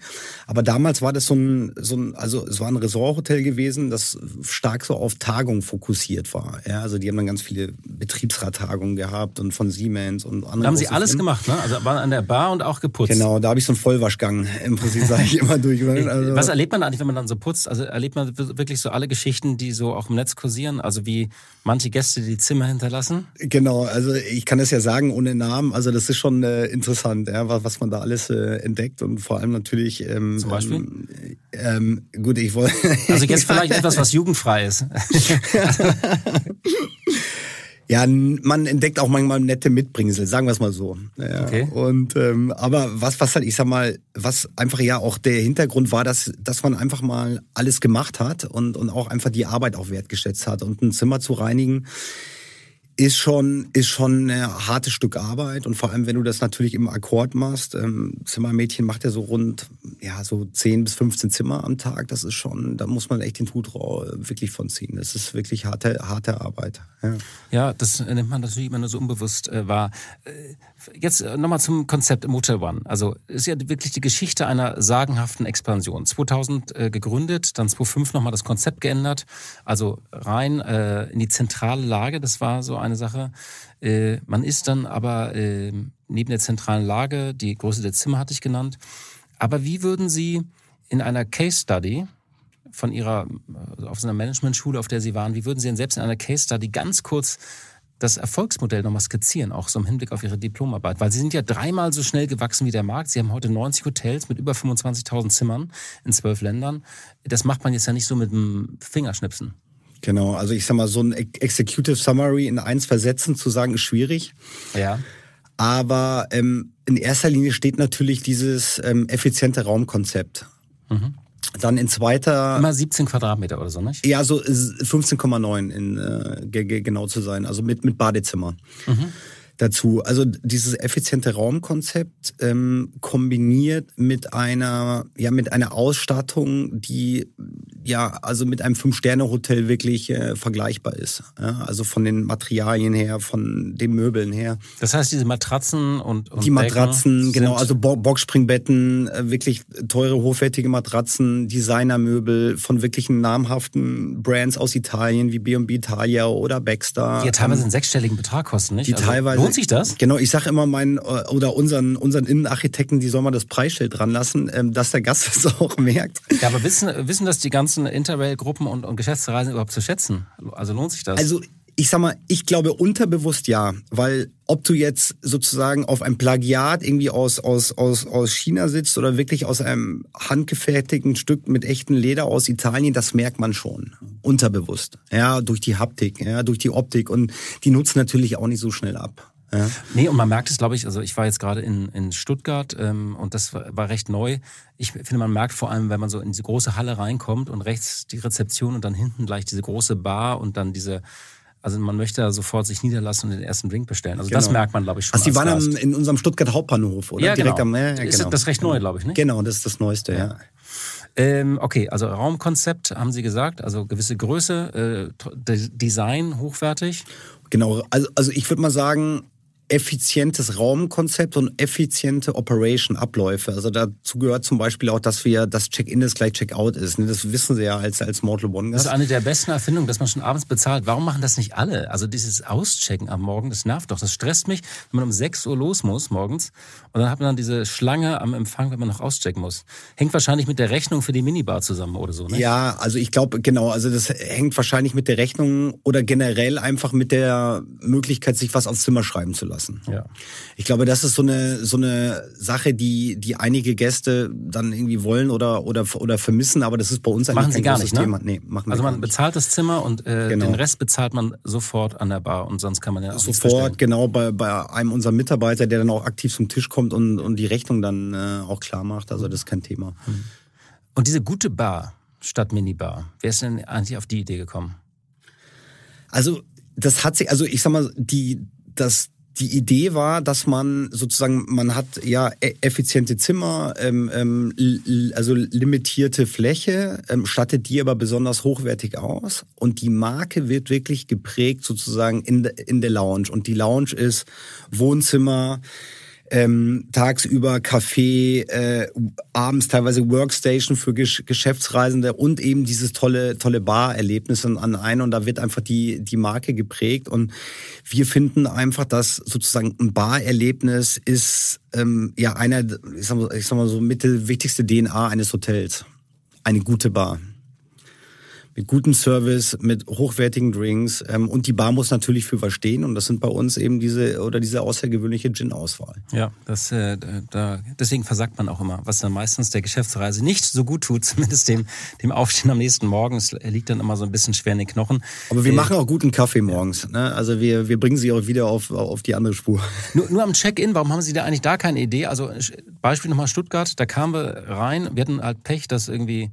Aber damals war das so ein, so ein also es war ein Ressorthotel gewesen, das stark so auf Tagung fokussiert war. Ja, also die haben dann ganz viele Betriebsrattagungen gehabt und von Siemens und anderen. Da haben sie alles gemacht, ne? Also waren an der Bar und auch geputzt. Genau, da habe ich so einen Vollwaschgang im Prinzip, sage ich immer durch. Äh, also Was erlebt man eigentlich, wenn man dann so putzt? Also erlebt man wirklich so alle Geschichten, die so auch im Netz kursieren? Also wie manche Gäste die Zimmer hinterlassen? Genau, also ich kann das ja sagen ohne Namen. Also das ist schon äh, interessant, ja, was, was man da alles äh, entdeckt und vor allem natürlich. Ähm, Zum Beispiel? Ähm, ähm, gut, ich wollte. (laughs) Also jetzt vielleicht (laughs) etwas, was jugendfrei ist. (laughs) ja, man entdeckt auch manchmal nette Mitbringsel, sagen wir es mal so. Ja, okay. Und ähm, aber was, was halt, ich sag mal, was einfach ja auch der Hintergrund war, dass, dass man einfach mal alles gemacht hat und, und auch einfach die Arbeit auch wertgeschätzt hat. Und ein Zimmer zu reinigen, ist schon, ist schon ein hartes Stück Arbeit und vor allem, wenn du das natürlich im Akkord machst, ähm, Zimmermädchen macht ja so rund, ja, so 10 bis 15 Zimmer am Tag, das ist schon, da muss man echt den Hut wirklich von ziehen. Das ist wirklich harte, harte Arbeit. Ja, ja das nimmt man natürlich immer nur so unbewusst äh, wahr. Äh, jetzt äh, nochmal zum Konzept Motel One. Also ist ja wirklich die Geschichte einer sagenhaften Expansion. 2000 äh, gegründet, dann 2005 nochmal das Konzept geändert. Also rein äh, in die zentrale Lage, das war so eine Sache. Äh, man ist dann aber ähm, neben der zentralen Lage, die Größe der Zimmer hatte ich genannt. Aber wie würden Sie in einer Case Study von Ihrer, äh, auf so einer Management-Schule, auf der Sie waren, wie würden Sie denn selbst in einer Case Study ganz kurz das Erfolgsmodell nochmal skizzieren, auch so im Hinblick auf Ihre Diplomarbeit? Weil Sie sind ja dreimal so schnell gewachsen wie der Markt. Sie haben heute 90 Hotels mit über 25.000 Zimmern in zwölf Ländern. Das macht man jetzt ja nicht so mit dem Fingerschnipsen. Genau, also ich sag mal, so ein Executive Summary in eins versetzen zu sagen, ist schwierig. Ja. Aber ähm, in erster Linie steht natürlich dieses ähm, effiziente Raumkonzept. Mhm. Dann in zweiter. Immer 17 Quadratmeter oder so, nicht? Ja, so 15,9 äh, genau zu sein, also mit, mit Badezimmer. Mhm dazu. Also dieses effiziente Raumkonzept ähm, kombiniert mit einer, ja, mit einer Ausstattung, die ja also mit einem Fünf-Sterne-Hotel wirklich äh, vergleichbar ist. Ja? Also von den Materialien her, von den Möbeln her. Das heißt, diese Matratzen und, und die Matratzen, genau, also Bo Boxspringbetten, äh, wirklich teure, hochwertige Matratzen, Designermöbel von wirklichen namhaften Brands aus Italien wie B&B Italia oder Baxter. Die ja teilweise einen ähm, sechsstelligen Betrag kosten, nicht? Die also teilweise Lohnt äh, sich das? Genau, ich sage immer meinen äh, oder unseren, unseren Innenarchitekten, die sollen mal das Preisschild dran lassen, ähm, dass der Gast das (laughs) auch merkt. Ja, aber wissen, wissen das die ganzen Interrail-Gruppen und, und Geschäftsreisen überhaupt zu schätzen? Also lohnt sich das? Also ich sag mal, ich glaube unterbewusst ja, weil ob du jetzt sozusagen auf einem Plagiat irgendwie aus, aus, aus, aus China sitzt oder wirklich aus einem handgefertigten Stück mit echten Leder aus Italien, das merkt man schon. Unterbewusst. Ja, durch die Haptik, ja, durch die Optik. Und die nutzen natürlich auch nicht so schnell ab. Ja. Nee, und man merkt es, glaube ich, also ich war jetzt gerade in, in Stuttgart ähm, und das war, war, recht neu. Ich finde, man merkt vor allem, wenn man so in diese große Halle reinkommt und rechts die Rezeption und dann hinten gleich diese große Bar und dann diese. Also man möchte da sofort sich niederlassen und den ersten Drink bestellen. Also genau. das merkt man, glaube ich, schon. Also die waren am, in unserem Stuttgart Hauptbahnhof, oder? Ja, Direkt genau. am, ja, ja, Ist genau. Das ist recht neu, glaube ich, ne? Genau, das ist das Neueste, ja. ja. Ähm, okay, also Raumkonzept haben Sie gesagt, also gewisse Größe, äh, Design hochwertig. Genau, also, also ich würde mal sagen, effizientes Raumkonzept und effiziente Operation-Abläufe. Also dazu gehört zum Beispiel auch, dass wir das Check-in ist gleich Check-out ist. Ne? Das wissen Sie ja als, als Mortal One. Das ist eine der besten Erfindungen, dass man schon abends bezahlt. Warum machen das nicht alle? Also dieses Auschecken am Morgen, das nervt doch. Das stresst mich, wenn man um 6 Uhr los muss morgens und dann hat man dann diese Schlange am Empfang, wenn man noch auschecken muss. Hängt wahrscheinlich mit der Rechnung für die Minibar zusammen oder so, ne? Ja, also ich glaube, genau. Also das hängt wahrscheinlich mit der Rechnung oder generell einfach mit der Möglichkeit, sich was aufs Zimmer schreiben zu lassen. Ja. Ich glaube, das ist so eine, so eine Sache, die, die einige Gäste dann irgendwie wollen oder, oder, oder vermissen. Aber das ist bei uns eigentlich machen kein sie gar nicht, ne? Thema. Nee, machen wir also man bezahlt das Zimmer und äh, genau. den Rest bezahlt man sofort an der Bar und sonst kann man ja auch Sofort, genau, bei, bei einem unserer Mitarbeiter, der dann auch aktiv zum Tisch kommt ankommt und, und die Rechnung dann äh, auch klar macht. Also das ist kein Thema. Mhm. Und diese gute Bar statt Minibar, wer ist denn eigentlich auf die Idee gekommen? Also das hat sich, also ich sag mal, die, das, die Idee war, dass man sozusagen, man hat ja e, effiziente Zimmer, ähm, ähm, also limitierte Fläche, ähm, stattet die aber besonders hochwertig aus. Und die Marke wird wirklich geprägt sozusagen in, de, in der Lounge. Und die Lounge ist Wohnzimmer, ähm, tagsüber Café, äh, abends teilweise Workstation für Gesch Geschäftsreisende und eben dieses tolle, tolle Bar-Erlebnis an einem und da wird einfach die, die Marke geprägt und wir finden einfach, dass sozusagen ein Bar-Erlebnis ist ähm, ja einer, ich sag, mal, ich sag mal so, mit der wichtigste DNA eines Hotels. Eine gute Bar mit gutem Service, mit hochwertigen Drinks ähm, und die Bar muss natürlich für was stehen und das sind bei uns eben diese oder diese außergewöhnliche Gin-Auswahl. Ja, das, äh, da, deswegen versagt man auch immer, was dann meistens der Geschäftsreise nicht so gut tut, (laughs) zumindest dem, dem Aufstehen am nächsten Morgen. Es liegt dann immer so ein bisschen schwer in den Knochen. Aber wir äh, machen auch guten Kaffee morgens. Ja. Ne? Also wir, wir bringen sie auch wieder auf, auf die andere Spur. (laughs) Nur, nur am Check-in, warum haben Sie da eigentlich da keine Idee? Also Beispiel nochmal Stuttgart, da kamen wir rein, wir hatten halt Pech, dass irgendwie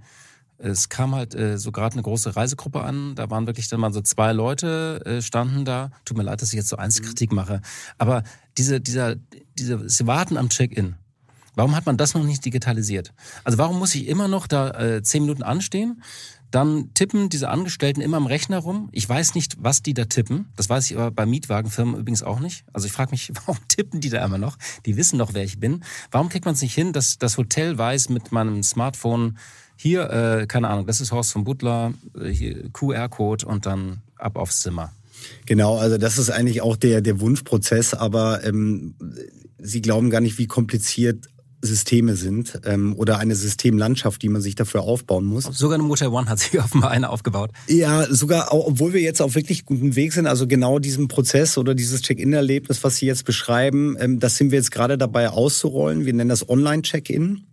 es kam halt äh, so gerade eine große Reisegruppe an. Da waren wirklich dann mal so zwei Leute äh, standen da. Tut mir leid, dass ich jetzt so Einzelkritik mhm. mache. Aber diese, dieser, diese, sie warten am Check-in. Warum hat man das noch nicht digitalisiert? Also warum muss ich immer noch da äh, zehn Minuten anstehen? Dann tippen diese Angestellten immer am Rechner rum. Ich weiß nicht, was die da tippen. Das weiß ich aber bei Mietwagenfirmen übrigens auch nicht. Also ich frage mich, (laughs) warum tippen die da immer noch? Die wissen doch, wer ich bin. Warum kriegt man es nicht hin, dass das Hotel weiß mit meinem Smartphone, hier, äh, keine Ahnung, das ist Horst von Butler, äh, QR-Code und dann ab aufs Zimmer. Genau, also das ist eigentlich auch der, der Wunschprozess, aber ähm, Sie glauben gar nicht, wie kompliziert Systeme sind ähm, oder eine Systemlandschaft, die man sich dafür aufbauen muss. Sogar eine Motel One hat sich offenbar (laughs) eine aufgebaut. Ja, sogar, obwohl wir jetzt auf wirklich gutem Weg sind, also genau diesen Prozess oder dieses Check-in-Erlebnis, was Sie jetzt beschreiben, ähm, das sind wir jetzt gerade dabei auszurollen. Wir nennen das Online-Check-in.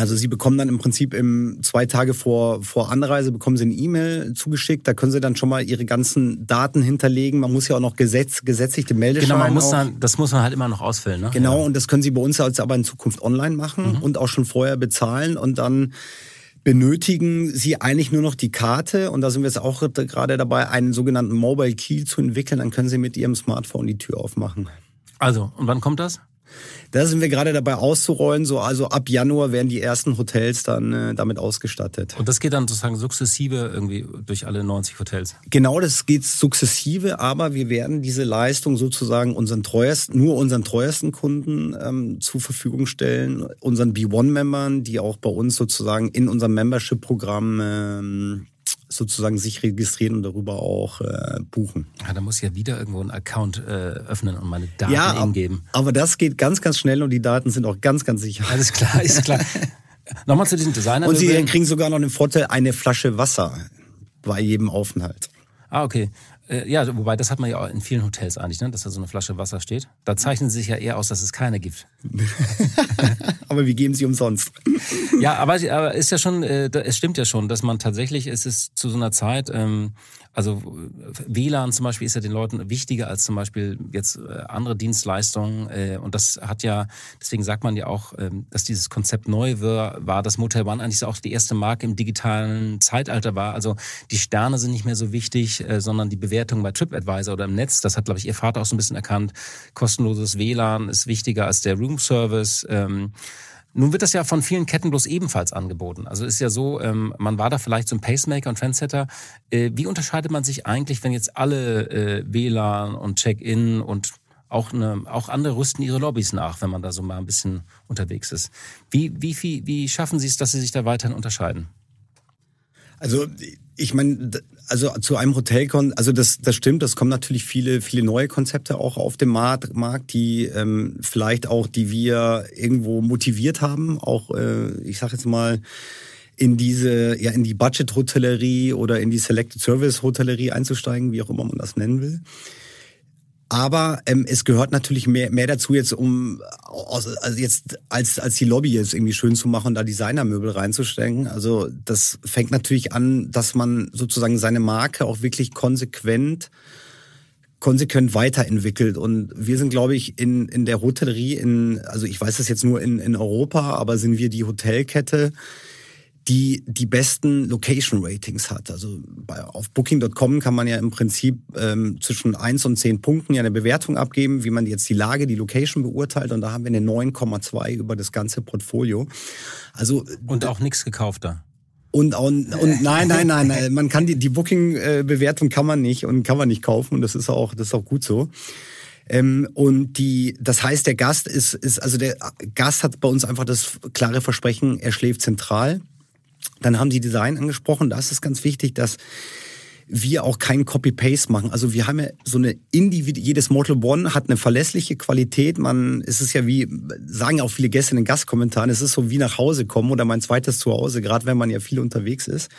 Also Sie bekommen dann im Prinzip im, zwei Tage vor, vor Anreise bekommen Sie eine E-Mail zugeschickt. Da können Sie dann schon mal Ihre ganzen Daten hinterlegen. Man muss ja auch noch gesetz, gesetzliche Meldeschein. Genau, man muss dann, das muss man halt immer noch ausfüllen. Ne? Genau, ja. und das können Sie bei uns jetzt aber in Zukunft online machen mhm. und auch schon vorher bezahlen und dann benötigen sie eigentlich nur noch die Karte und da sind wir jetzt auch gerade dabei, einen sogenannten Mobile Key zu entwickeln. Dann können sie mit ihrem Smartphone die Tür aufmachen. Also, und wann kommt das? Da sind wir gerade dabei auszurollen. So, also ab Januar werden die ersten Hotels dann äh, damit ausgestattet. Und das geht dann sozusagen sukzessive irgendwie durch alle 90 Hotels? Genau, das geht sukzessive, aber wir werden diese Leistung sozusagen unseren teuersten, nur unseren treuesten Kunden ähm, zur Verfügung stellen, unseren B1-Membern, die auch bei uns sozusagen in unserem Membership-Programm ähm, sozusagen sich registrieren und darüber auch äh, buchen. Ja, ah, da muss ich ja wieder irgendwo einen Account äh, öffnen und meine Daten ja, eingeben. Aber das geht ganz, ganz schnell und die Daten sind auch ganz, ganz sicher. Alles klar, (laughs) ist klar. Nochmal zu diesem Designer. Und Sie kriegen sogar noch den Vorteil, eine Flasche Wasser bei jedem Aufenthalt. Ah, okay. Äh, ja, wobei das hat man ja auch in vielen Hotels eigentlich, ne? dass da so eine Flasche Wasser steht. Da zeichnen sie sich ja eher aus, dass es keine gibt. (laughs) aber wir geben sie umsonst. ja, aber, aber ist ja schon, äh, es stimmt ja schon, dass man tatsächlich, es ist zu so einer Zeit, ähm, also WLAN zum Beispiel ist ja den Leuten wichtiger als zum Beispiel jetzt äh, andere Dienstleistungen. Äh, und das hat ja, deswegen sagt man ja auch, ähm, dass dieses Konzept neu war, war dass Motel One eigentlich auch die erste Marke im digitalen Zeitalter war. Also die Sterne sind nicht mehr so wichtig, äh, sondern die Bewertung bei TripAdvisor oder im Netz. Das hat, glaube ich, ihr Vater auch so ein bisschen erkannt. Kostenloses WLAN ist wichtiger als der Room Service. Ähm, nun wird das ja von vielen Ketten bloß ebenfalls angeboten. Also ist ja so, ähm, man war da vielleicht so ein Pacemaker und Trendsetter. Äh, wie unterscheidet man sich eigentlich, wenn jetzt alle äh, WLAN und Check-in und auch, eine, auch andere rüsten ihre Lobbys nach, wenn man da so mal ein bisschen unterwegs ist. Wie, wie, wie, wie schaffen Sie es, dass Sie sich da weiterhin unterscheiden? Also ich meine, also zu einem Hotelkon, also das, das stimmt, das kommen natürlich viele, viele neue Konzepte auch auf dem Markt, die ähm, vielleicht auch, die wir irgendwo motiviert haben, auch, äh, ich sag jetzt mal, in diese, ja, in die Budget-Hotellerie oder in die Selected Service-Hotellerie einzusteigen, wie auch immer man das nennen will. Aber ähm, es gehört natürlich mehr, mehr dazu jetzt, um also jetzt als als die Lobby jetzt irgendwie schön zu machen, da Designermöbel reinzustecken. Also das fängt natürlich an, dass man sozusagen seine Marke auch wirklich konsequent konsequent weiterentwickelt. Und wir sind, glaube ich, in, in der Hotellerie, in, also ich weiß das jetzt nur in, in Europa, aber sind wir die Hotelkette, die die besten Location-Ratings hat. Also bei, auf Booking.com kann man ja im Prinzip ähm, zwischen eins und zehn Punkten ja eine Bewertung abgeben, wie man jetzt die Lage, die Location beurteilt. Und da haben wir eine 9,2 über das ganze Portfolio. Also, und auch nichts gekaufter. Und, und, und nein, nein, nein, nein, man kann die, die Booking-Bewertung äh, kann man nicht und kann man nicht kaufen und das ist auch, das ist auch gut so. Ähm, und die, das heißt, der Gast ist, ist, also der Gast hat bei uns einfach das klare Versprechen, er schläft zentral. Dann haben Sie Design angesprochen. Da ist es ganz wichtig, dass wir auch keinen Copy-Paste machen. Also wir haben ja so eine individuelle, jedes Model One hat eine verlässliche Qualität. Man, es ist ja wie, sagen ja auch viele Gäste in den Gastkommentaren, es ist so wie nach Hause kommen oder mein zweites Zuhause, gerade wenn man ja viel unterwegs ist.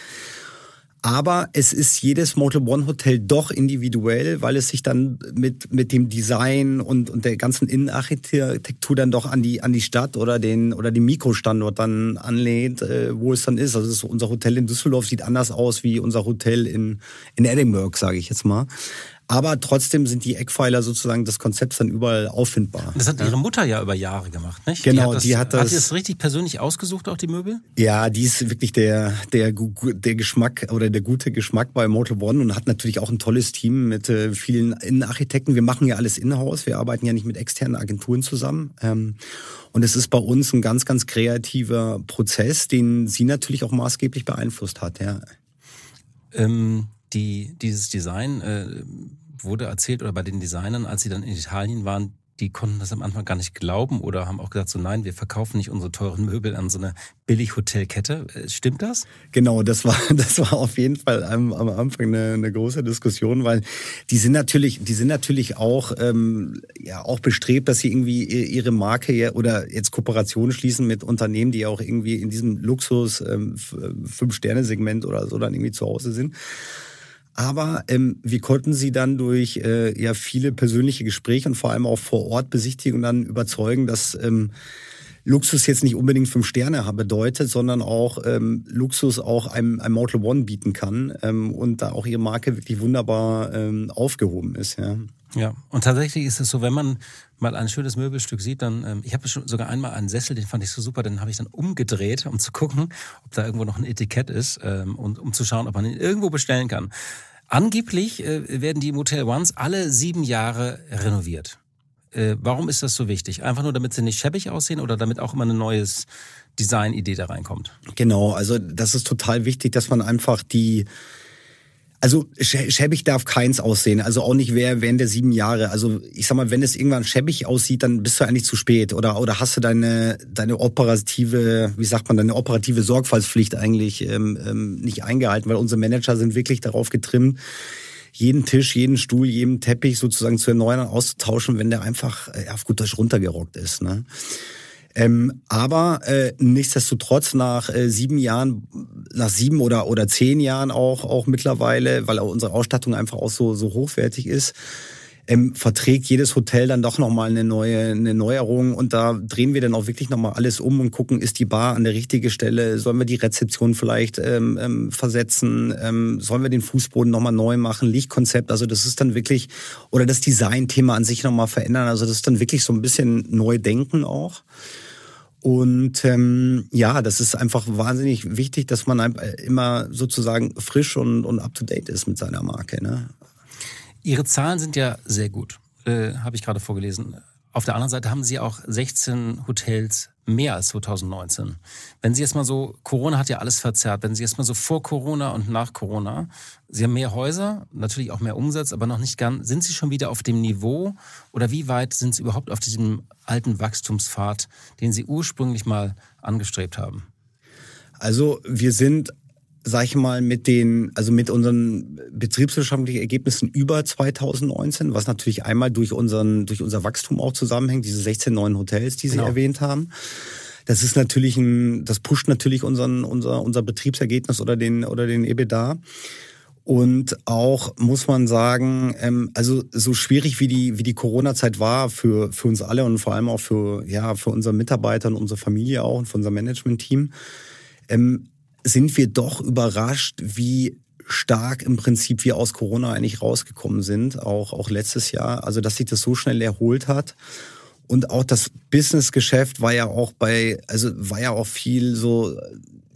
Aber es ist jedes Motel One Hotel doch individuell, weil es sich dann mit, mit dem Design und, und der ganzen Innenarchitektur dann doch an die, an die Stadt oder den, oder den Mikrostandort dann anlehnt, äh, wo es dann ist. Also ist unser Hotel in Düsseldorf sieht anders aus wie unser Hotel in, in Edinburgh, sage ich jetzt mal. Aber trotzdem sind die Eckpfeiler sozusagen des Konzepts dann überall auffindbar. Das hat ja. ihre Mutter ja über Jahre gemacht, nicht? Genau, die hat, das, die hat das. Hat sie das richtig persönlich ausgesucht, auch die Möbel? Ja, die ist wirklich der, der, der Geschmack oder der gute Geschmack bei Mortal One und hat natürlich auch ein tolles Team mit äh, vielen Innenarchitekten. Wir machen ja alles in-house. Wir arbeiten ja nicht mit externen Agenturen zusammen. Ähm, und es ist bei uns ein ganz, ganz kreativer Prozess, den sie natürlich auch maßgeblich beeinflusst hat, ja. Ähm, die, dieses Design, äh, wurde erzählt oder bei den Designern, als sie dann in Italien waren, die konnten das am Anfang gar nicht glauben oder haben auch gesagt, so nein, wir verkaufen nicht unsere teuren Möbel an so eine Billighotelkette. Äh, stimmt das? Genau, das war, (laughs) das war auf jeden Fall am, am Anfang eine, eine, große Diskussion, weil die sind natürlich, die sind natürlich auch, ähm, ja, auch bestrebt, dass sie irgendwie ihre Marke ja, oder jetzt Kooperationen schließen mit Unternehmen, die ja auch irgendwie in diesem Luxus ähm, Fünf-Sterne-Segment oder so dann irgendwie zu Hause sind. Aber ähm, wie konnten Sie dann durch äh, ja viele persönliche Gespräche und vor allem auch vor Ort Besichtigungen dann überzeugen, dass ähm, Luxus jetzt nicht unbedingt fünf Sterne bedeutet, sondern auch ähm, Luxus auch einem, einem Mortal One bieten kann ähm, und da auch ihre Marke wirklich wunderbar ähm, aufgehoben ist. Ja. ja, und tatsächlich ist es so, wenn man mal ein schönes Möbelstück sieht, dann, ähm, ich habe sogar einmal einen Sessel, den fand ich so super, den habe ich dann umgedreht, um zu gucken, ob da irgendwo noch ein Etikett ist ähm, und um zu schauen, ob man ihn irgendwo bestellen kann. Angeblich äh, werden die Motel Ones alle sieben Jahre renoviert. Äh, warum ist das so wichtig? Einfach nur, damit sie nicht schäbig aussehen oder damit auch immer ein neues Design-Idee da reinkommt? Genau, also das ist total wichtig, dass man einfach die also schäbig darf keins aussehen. Also auch nicht wer während der sieben Jahre. Also ich sag mal, wenn es irgendwann schäbig aussieht, dann bist du eigentlich zu spät. Oder, oder hast du deine, deine operative, wie sagt man, deine operative Sorgfaltspflicht eigentlich ähm, ähm, nicht eingehalten, weil unsere Manager sind wirklich darauf getrimmt, jeden Tisch, jeden Stuhl, jeden Teppich sozusagen zu erneuern und auszutauschen, wenn der einfach äh, auf gut Deutsch runtergerockt ist. Ne? Ähm, aber äh, nichtsdestotrotz nach äh, sieben Jahren, nach sieben oder, oder zehn Jahren auch, auch mittlerweile, weil auch unsere Ausstattung einfach auch so, so hochwertig ist, ähm, verträgt jedes Hotel dann doch nochmal eine neue eine Neuerung und da drehen wir dann auch wirklich nochmal alles um und gucken, ist die Bar an der richtigen Stelle, sollen wir die Rezeption vielleicht ähm, ähm, versetzen, ähm, sollen wir den Fußboden nochmal neu machen, Lichtkonzept, also das ist dann wirklich, oder das Designthema an sich nochmal verändern, also das ist dann wirklich so ein bisschen neu denken auch. Und ähm, ja, das ist einfach wahnsinnig wichtig, dass man äh, immer sozusagen frisch und, und up-to-date ist mit seiner Marke. Ne? Ihre Zahlen sind ja sehr gut, äh, habe ich gerade vorgelesen. Auf der anderen Seite haben Sie auch 16 Hotels mehr als 2019. Wenn Sie jetzt mal so, Corona hat ja alles verzerrt, wenn Sie jetzt mal so vor Corona und nach Corona, Sie haben mehr Häuser, natürlich auch mehr Umsatz, aber noch nicht ganz, sind Sie schon wieder auf dem Niveau oder wie weit sind Sie überhaupt auf diesem alten Wachstumspfad, den Sie ursprünglich mal angestrebt haben? Also wir sind sag ich mal, mit den, also mit unseren betriebswirtschaftlichen Ergebnissen über 2019, was natürlich einmal durch unseren, durch unser Wachstum auch zusammenhängt, diese 16 neuen Hotels, die Sie genau. erwähnt haben. Das ist natürlich ein, das pusht natürlich unseren, unser, unser Betriebsergebnis oder den, oder den EBITDA. Und auch muss man sagen, ähm, also so schwierig wie die, wie die Corona-Zeit war für, für uns alle und vor allem auch für, ja, für unsere Mitarbeiter und unsere Familie auch und für unser Management-Team, ähm, sind wir doch überrascht, wie stark im Prinzip wir aus Corona eigentlich rausgekommen sind, auch, auch letztes Jahr. Also, dass sich das so schnell erholt hat. Und auch das Businessgeschäft war ja auch bei, also war ja auch viel so,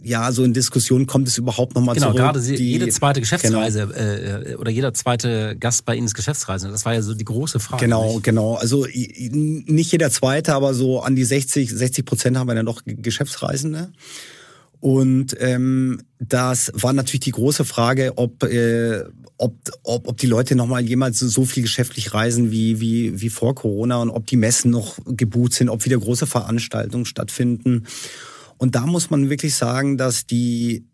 ja, so in Diskussion kommt es überhaupt nochmal genau, zurück. Genau, gerade die, jede zweite genau. Geschäftsreise genau. äh, oder jeder zweite Gast bei Ihnen ist Geschäftsreise. Das war ja so die große Frage. Genau, nicht? genau. Also nicht jeder zweite, aber so an die 60, 60 Prozent haben wir dann doch Geschäftsreisende. Ne? Und ähm, das war natürlich die große Frage, ob, äh, ob, ob, ob die Leute nochmal jemals so, viel geschäftlich reisen wie, wie, wie vor Corona und ob die Messen noch gebucht sind, ob wieder große Veranstaltungen stattfinden. Und da muss man wirklich sagen, dass die,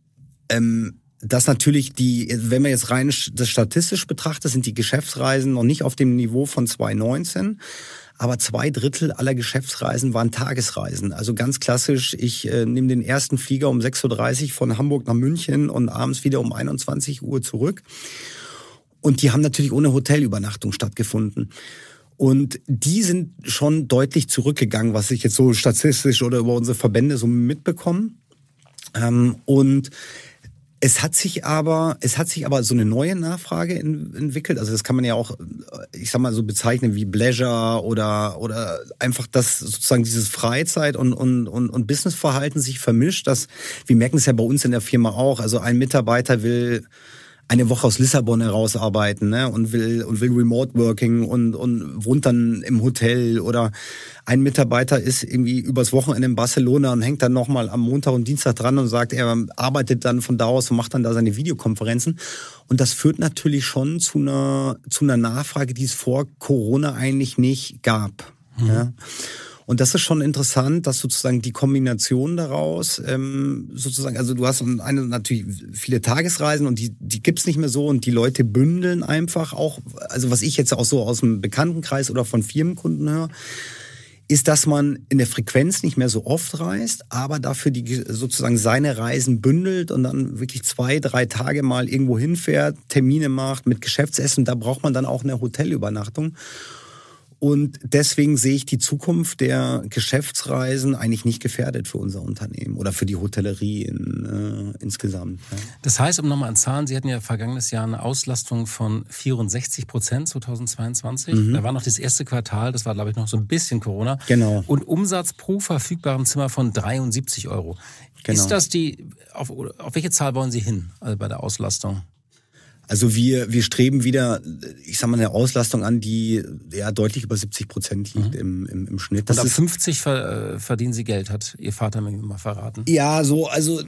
ähm, dass natürlich die, wenn man jetzt rein das statistisch betrachtet, sind die Geschäftsreisen noch nicht auf dem Niveau von 2019 aber zwei Drittel aller Geschäftsreisen waren Tagesreisen. Also ganz klassisch, ich äh, nehme den ersten Flieger um 6.30 Uhr von Hamburg nach München und abends wieder um 21 Uhr zurück. Und die haben natürlich ohne Hotelübernachtung stattgefunden. Und die sind schon deutlich zurückgegangen, was ich jetzt so statistisch oder über unsere Verbände so mitbekommen. Ähm, und es hat sich aber, es hat sich aber so eine neue Nachfrage in, entwickelt. Also das kann man ja auch, ich sag mal so bezeichnen wie Pleasure oder oder einfach das sozusagen dieses Freizeit und und und, und Businessverhalten sich vermischt. Das wir merken es ja bei uns in der Firma auch. Also ein Mitarbeiter will eine Woche aus Lissabon herausarbeiten ne? und will und will Remote Working und, und wohnt dann im Hotel oder ein Mitarbeiter ist irgendwie übers Wochenende in Barcelona und hängt dann nochmal am Montag und Dienstag dran und sagt, er arbeitet dann von da aus und macht dann da seine Videokonferenzen. Und das führt natürlich schon zu einer, zu einer Nachfrage, die es vor Corona eigentlich nicht gab. Mhm. Ja? Und das ist schon interessant, dass sozusagen die Kombination daraus ähm, sozusagen, also du hast eine, natürlich viele Tagesreisen und die, die gibt's nicht mehr so und die Leute bündeln einfach auch, also was ich jetzt auch so aus dem Bekanntenkreis oder von Firmenkunden höre, ist, dass man in der Frequenz nicht mehr so oft reist, aber dafür die, sozusagen seine Reisen bündelt und dann wirklich zwei, drei Tage mal irgendwo hinfährt, Termine macht mit Geschäftsessen. Da braucht man dann auch eine Hotelübernachtung. Und deswegen sehe ich die Zukunft der Geschäftsreisen eigentlich nicht gefährdet für unser Unternehmen oder für die Hotellerie in, äh, insgesamt. Ja. Ne? Das heißt, um nochmal an Zahlen, Sie hatten ja vergangenes Jahr eine Auslastung von 64 Prozent 2022. Mhm. Da war noch das erste Quartal, das war glaube ich noch so ein bisschen Corona. Genau. Und Umsatz pro verfügbarem Zimmer von 73 Euro. Genau. Ist das die, auf, auf welche Zahl wollen Sie hin also bei der Auslastung? Also wir, wir streben wieder, ich sag mal, eine Auslastung an, die ja deutlich über 70 Prozent liegt mhm. im, im, im, Schnitt. Das Und ab ist, 50 äh, verdienen sie Geld, hat ihr Vater mir mal verraten. Ja, so, also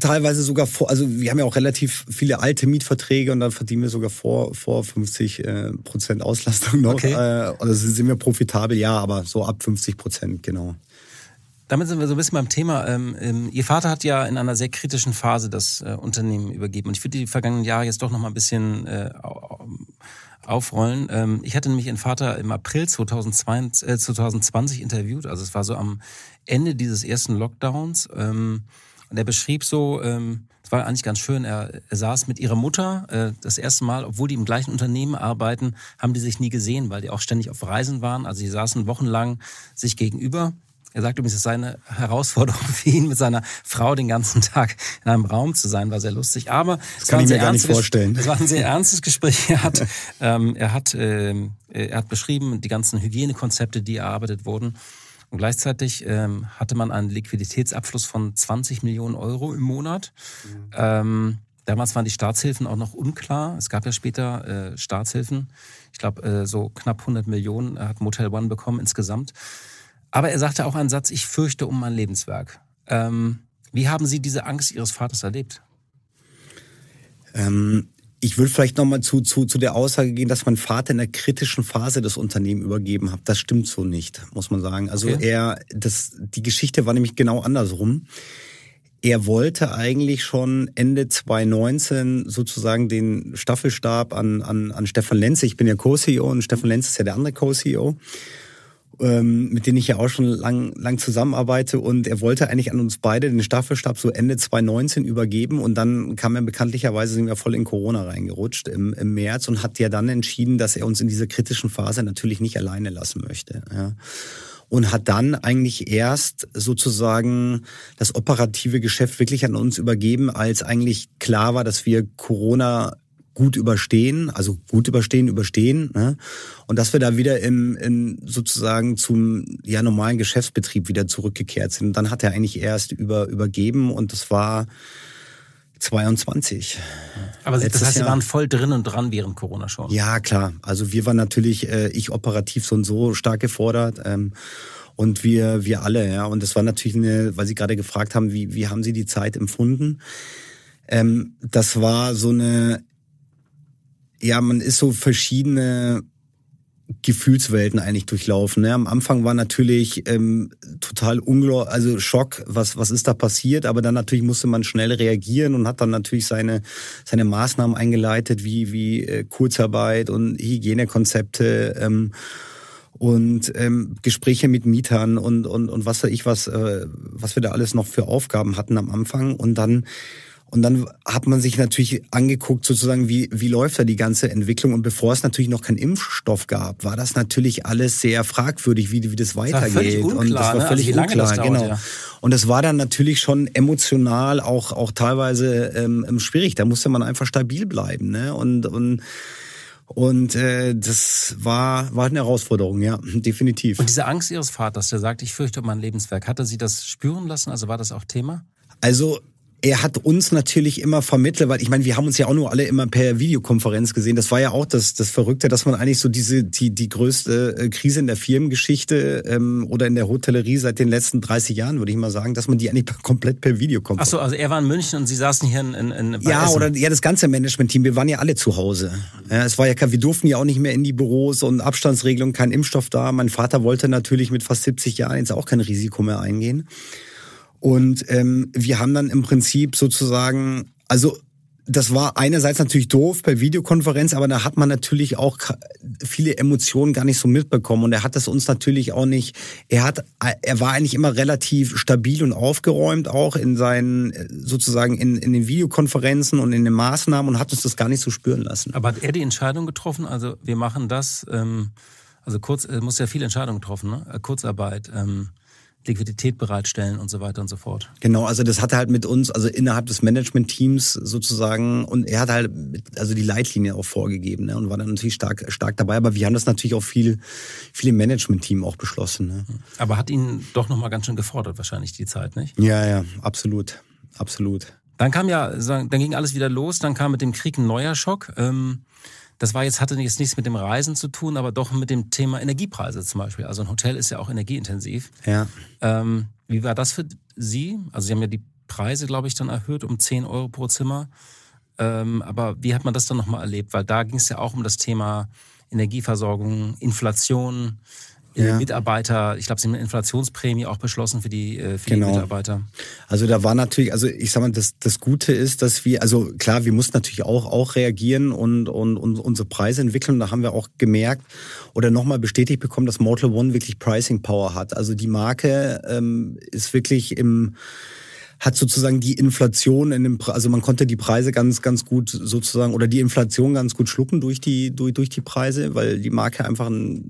teilweise sogar vor, also wir haben ja auch relativ viele alte Mietverträge und dann verdienen wir sogar vor, vor 50 äh, Prozent Auslastung noch. Okay. Äh, also sind wir profitabel, ja, aber so ab 50 Prozent, genau damit sind wir so ein bisschen beim Thema. Ähm, ähm, Ihr Vater hat ja in einer sehr kritischen Phase das äh, Unternehmen übergeben. Und ich würde die vergangenen Jahre jetzt doch noch mal ein bisschen äh, aufrollen. Ähm, ich hatte nämlich Ihren Vater im April 2020, äh, 2020 interviewt. Also es war so am Ende dieses ersten Lockdowns. Ähm, und er beschrieb so, ähm, es war eigentlich ganz schön, er, er saß mit ihrer Mutter äh, das erste Mal, obwohl die im gleichen Unternehmen arbeiten, haben die sich nie gesehen, weil die auch ständig auf Reisen waren. Also sie saßen wochenlang sich gegenüber er sagt übrigens, es sei eine Herausforderung (laughs) für ihn, mit seiner Frau den ganzen Tag in einem Raum zu sein, war sehr lustig. Aber das kann ich mir gar nicht vorstellen. Es war ein sehr (laughs) ernstes Gespräch. Er hat, ähm, er hat, ähm, er hat beschrieben die ganzen Hygienekonzepte, die erarbeitet wurden. Und gleichzeitig ähm, hatte man einen Liquiditätsabfluss von 20 Millionen Euro im Monat. Mhm. Ähm, damals waren die Staatshilfen auch noch unklar. Es gab ja später äh, Staatshilfen. Ich glaube, äh, so knapp 100 Millionen hat Motel One bekommen insgesamt. Aber er sagte auch einen Satz, ich fürchte um mein Lebenswerk. Ähm, wie haben Sie diese Angst Ihres Vaters erlebt? Ähm, ich würde vielleicht nochmal zu, zu, zu der Aussage gehen, dass mein Vater in der kritischen Phase das Unternehmen übergeben hat. Das stimmt so nicht, muss man sagen. Also okay. er, das, die Geschichte war nämlich genau andersrum. Er wollte eigentlich schon Ende 2019 sozusagen den Staffelstab an, an, an Stefan Lenz. Ich bin ja Co-CEO und Stefan Lenz ist ja der andere Co-CEO ähm, mit denen ich ja auch schon lang, lang zusammenarbeite. Und er wollte eigentlich an uns beide den Staffelstab so Ende 2019 übergeben. Und dann kam er bekanntlicherweise, sind wir voll in Corona reingerutscht im, im März und hat ja dann entschieden, dass er uns in dieser kritischen Phase natürlich nicht alleine lassen möchte. Ja und hat dann eigentlich erst sozusagen das operative Geschäft wirklich an uns übergeben, als eigentlich klar war, dass wir Corona gut überstehen, also gut überstehen, überstehen. Ne? Und dass wir da wieder im, in sozusagen zum ja, normalen Geschäftsbetrieb wieder zurückgekehrt sind. Und dann hat er eigentlich erst über, übergeben und das war 22. Aber Letztes das heißt, Jahr. Sie waren voll drin und dran während Corona schon. Ja, klar. Also wir waren natürlich, äh, ich operativ so und so stark gefordert. Ähm, und wir, wir alle, ja. Und das war natürlich eine, weil Sie gerade gefragt haben, wie, wie haben Sie die Zeit empfunden? Ähm, das war so eine ja, man ist so verschiedene Gefühlswelten eigentlich durchlaufen. Ne? Am Anfang war natürlich ähm, total unglaublich, also Schock, was, was ist da passiert, aber dann natürlich musste man schnell reagieren und hat dann natürlich seine, seine Maßnahmen eingeleitet, wie, wie äh, Kurzarbeit und Hygienekonzepte. Ähm, und ähm, Gespräche mit Mietern und, und, und was weiß ich, was, äh, was wir da alles noch für Aufgaben hatten am Anfang. Und dann und dann hat man sich natürlich angeguckt, sozusagen, wie, wie läuft da die ganze Entwicklung. Und bevor es natürlich noch keinen Impfstoff gab, war das natürlich alles sehr fragwürdig, wie, wie das weitergeht. Das unklar, und das war ne? Also völlig also unklar, dauert, genau. Ja. Und das war dann natürlich schon emotional auch, auch teilweise ähm, ähm, schwierig. Da musste man einfach stabil bleiben. Ne? Und, und und äh, das war, war eine Herausforderung, ja, (laughs) definitiv. Und diese Angst Ihres Vaters, der sagt, ich fürchte um mein Lebenswerk, hat er Sie das spüren lassen? Also war das auch Thema? Also er hat uns natürlich immer vermittelt, weil ich meine, wir haben uns ja auch nur alle immer per Videokonferenz gesehen. Das war ja auch das, das Verrückte, dass man eigentlich so diese, die, die größte äh, Krise in der Firmengeschichte ähm, oder in der Hotellerie seit den letzten 30 Jahren, würde ich mal sagen, dass man die eigentlich (laughs) komplett per Videokonferenz. Achso, also er war in München und Sie saßen hier in, in, in Ja, Essen. oder ja, das ganze Management-Team, wir waren ja alle zu Hause. Ja, es war ja, wir durften ja auch nicht mehr in die Büros und Abstandsregelung, kein Impfstoff da. Mein Vater wollte natürlich mit fast 70 Jahren jetzt auch kein Risiko mehr eingehen. Und ähm, wir haben dann im Prinzip sozusagen, also das war einerseits natürlich doof per Videokonferenz, aber da hat man natürlich auch viele Emotionen gar nicht so mitbekommen und er hat das uns natürlich auch nicht. Er hat, er war eigentlich immer relativ stabil und aufgeräumt auch in seinen sozusagen in, in den Videokonferenzen und in den Maßnahmen und hat uns das gar nicht so spüren lassen. Aber hat er die Entscheidung getroffen? Also wir machen das. Ähm, also kurz, er äh, muss ja viele Entscheidungen getroffen, ne? Kurzarbeit. Ähm Liquidität bereitstellen und so weiter und so fort. Genau, also das hat er halt mit uns, also innerhalb des Management-Teams sozusagen, und er hat halt also die Leitlinie auch vorgegeben ne, und war dann natürlich stark, stark dabei. Aber wir haben das natürlich auch viel, viel im Management-Team auch beschlossen. Ne. Aber hat ihn doch nochmal ganz schön gefordert, wahrscheinlich die Zeit, nicht? Ja, ja, absolut. Absolut. Dann kam ja, dann ging alles wieder los, dann kam mit dem Krieg ein neuer Schock. Ähm, das war jetzt, hatte jetzt nichts mit dem Reisen zu tun, aber doch mit dem Thema Energiepreise zum Beispiel. Also ein Hotel ist ja auch energieintensiv. Ja. Ähm, wie war das für Sie? Also Sie haben ja die Preise, glaube ich, dann erhöht um 10 Euro pro Zimmer. Ähm, aber wie hat man das dann nochmal erlebt? Weil da ging es ja auch um das Thema Energieversorgung, Inflation ja. Äh, Mitarbeiter, ich glaube, sie haben eine Inflationsprämie auch beschlossen für die, äh, für genau. die Mitarbeiter. Also da war natürlich, also ich sag mal, das, das Gute ist, dass wir, also klar, wir mussten natürlich auch, auch reagieren und, und, und unsere Preise entwickeln. da haben wir auch gemerkt oder nochmal bestätigt bekommen, dass Mortal One wirklich Pricing Power hat. Also die Marke ähm, ist wirklich im hat sozusagen die Inflation in dem, also man konnte die Preise ganz, ganz gut sozusagen oder die Inflation ganz gut schlucken durch die, durch, durch die Preise, weil die Marke einfach ein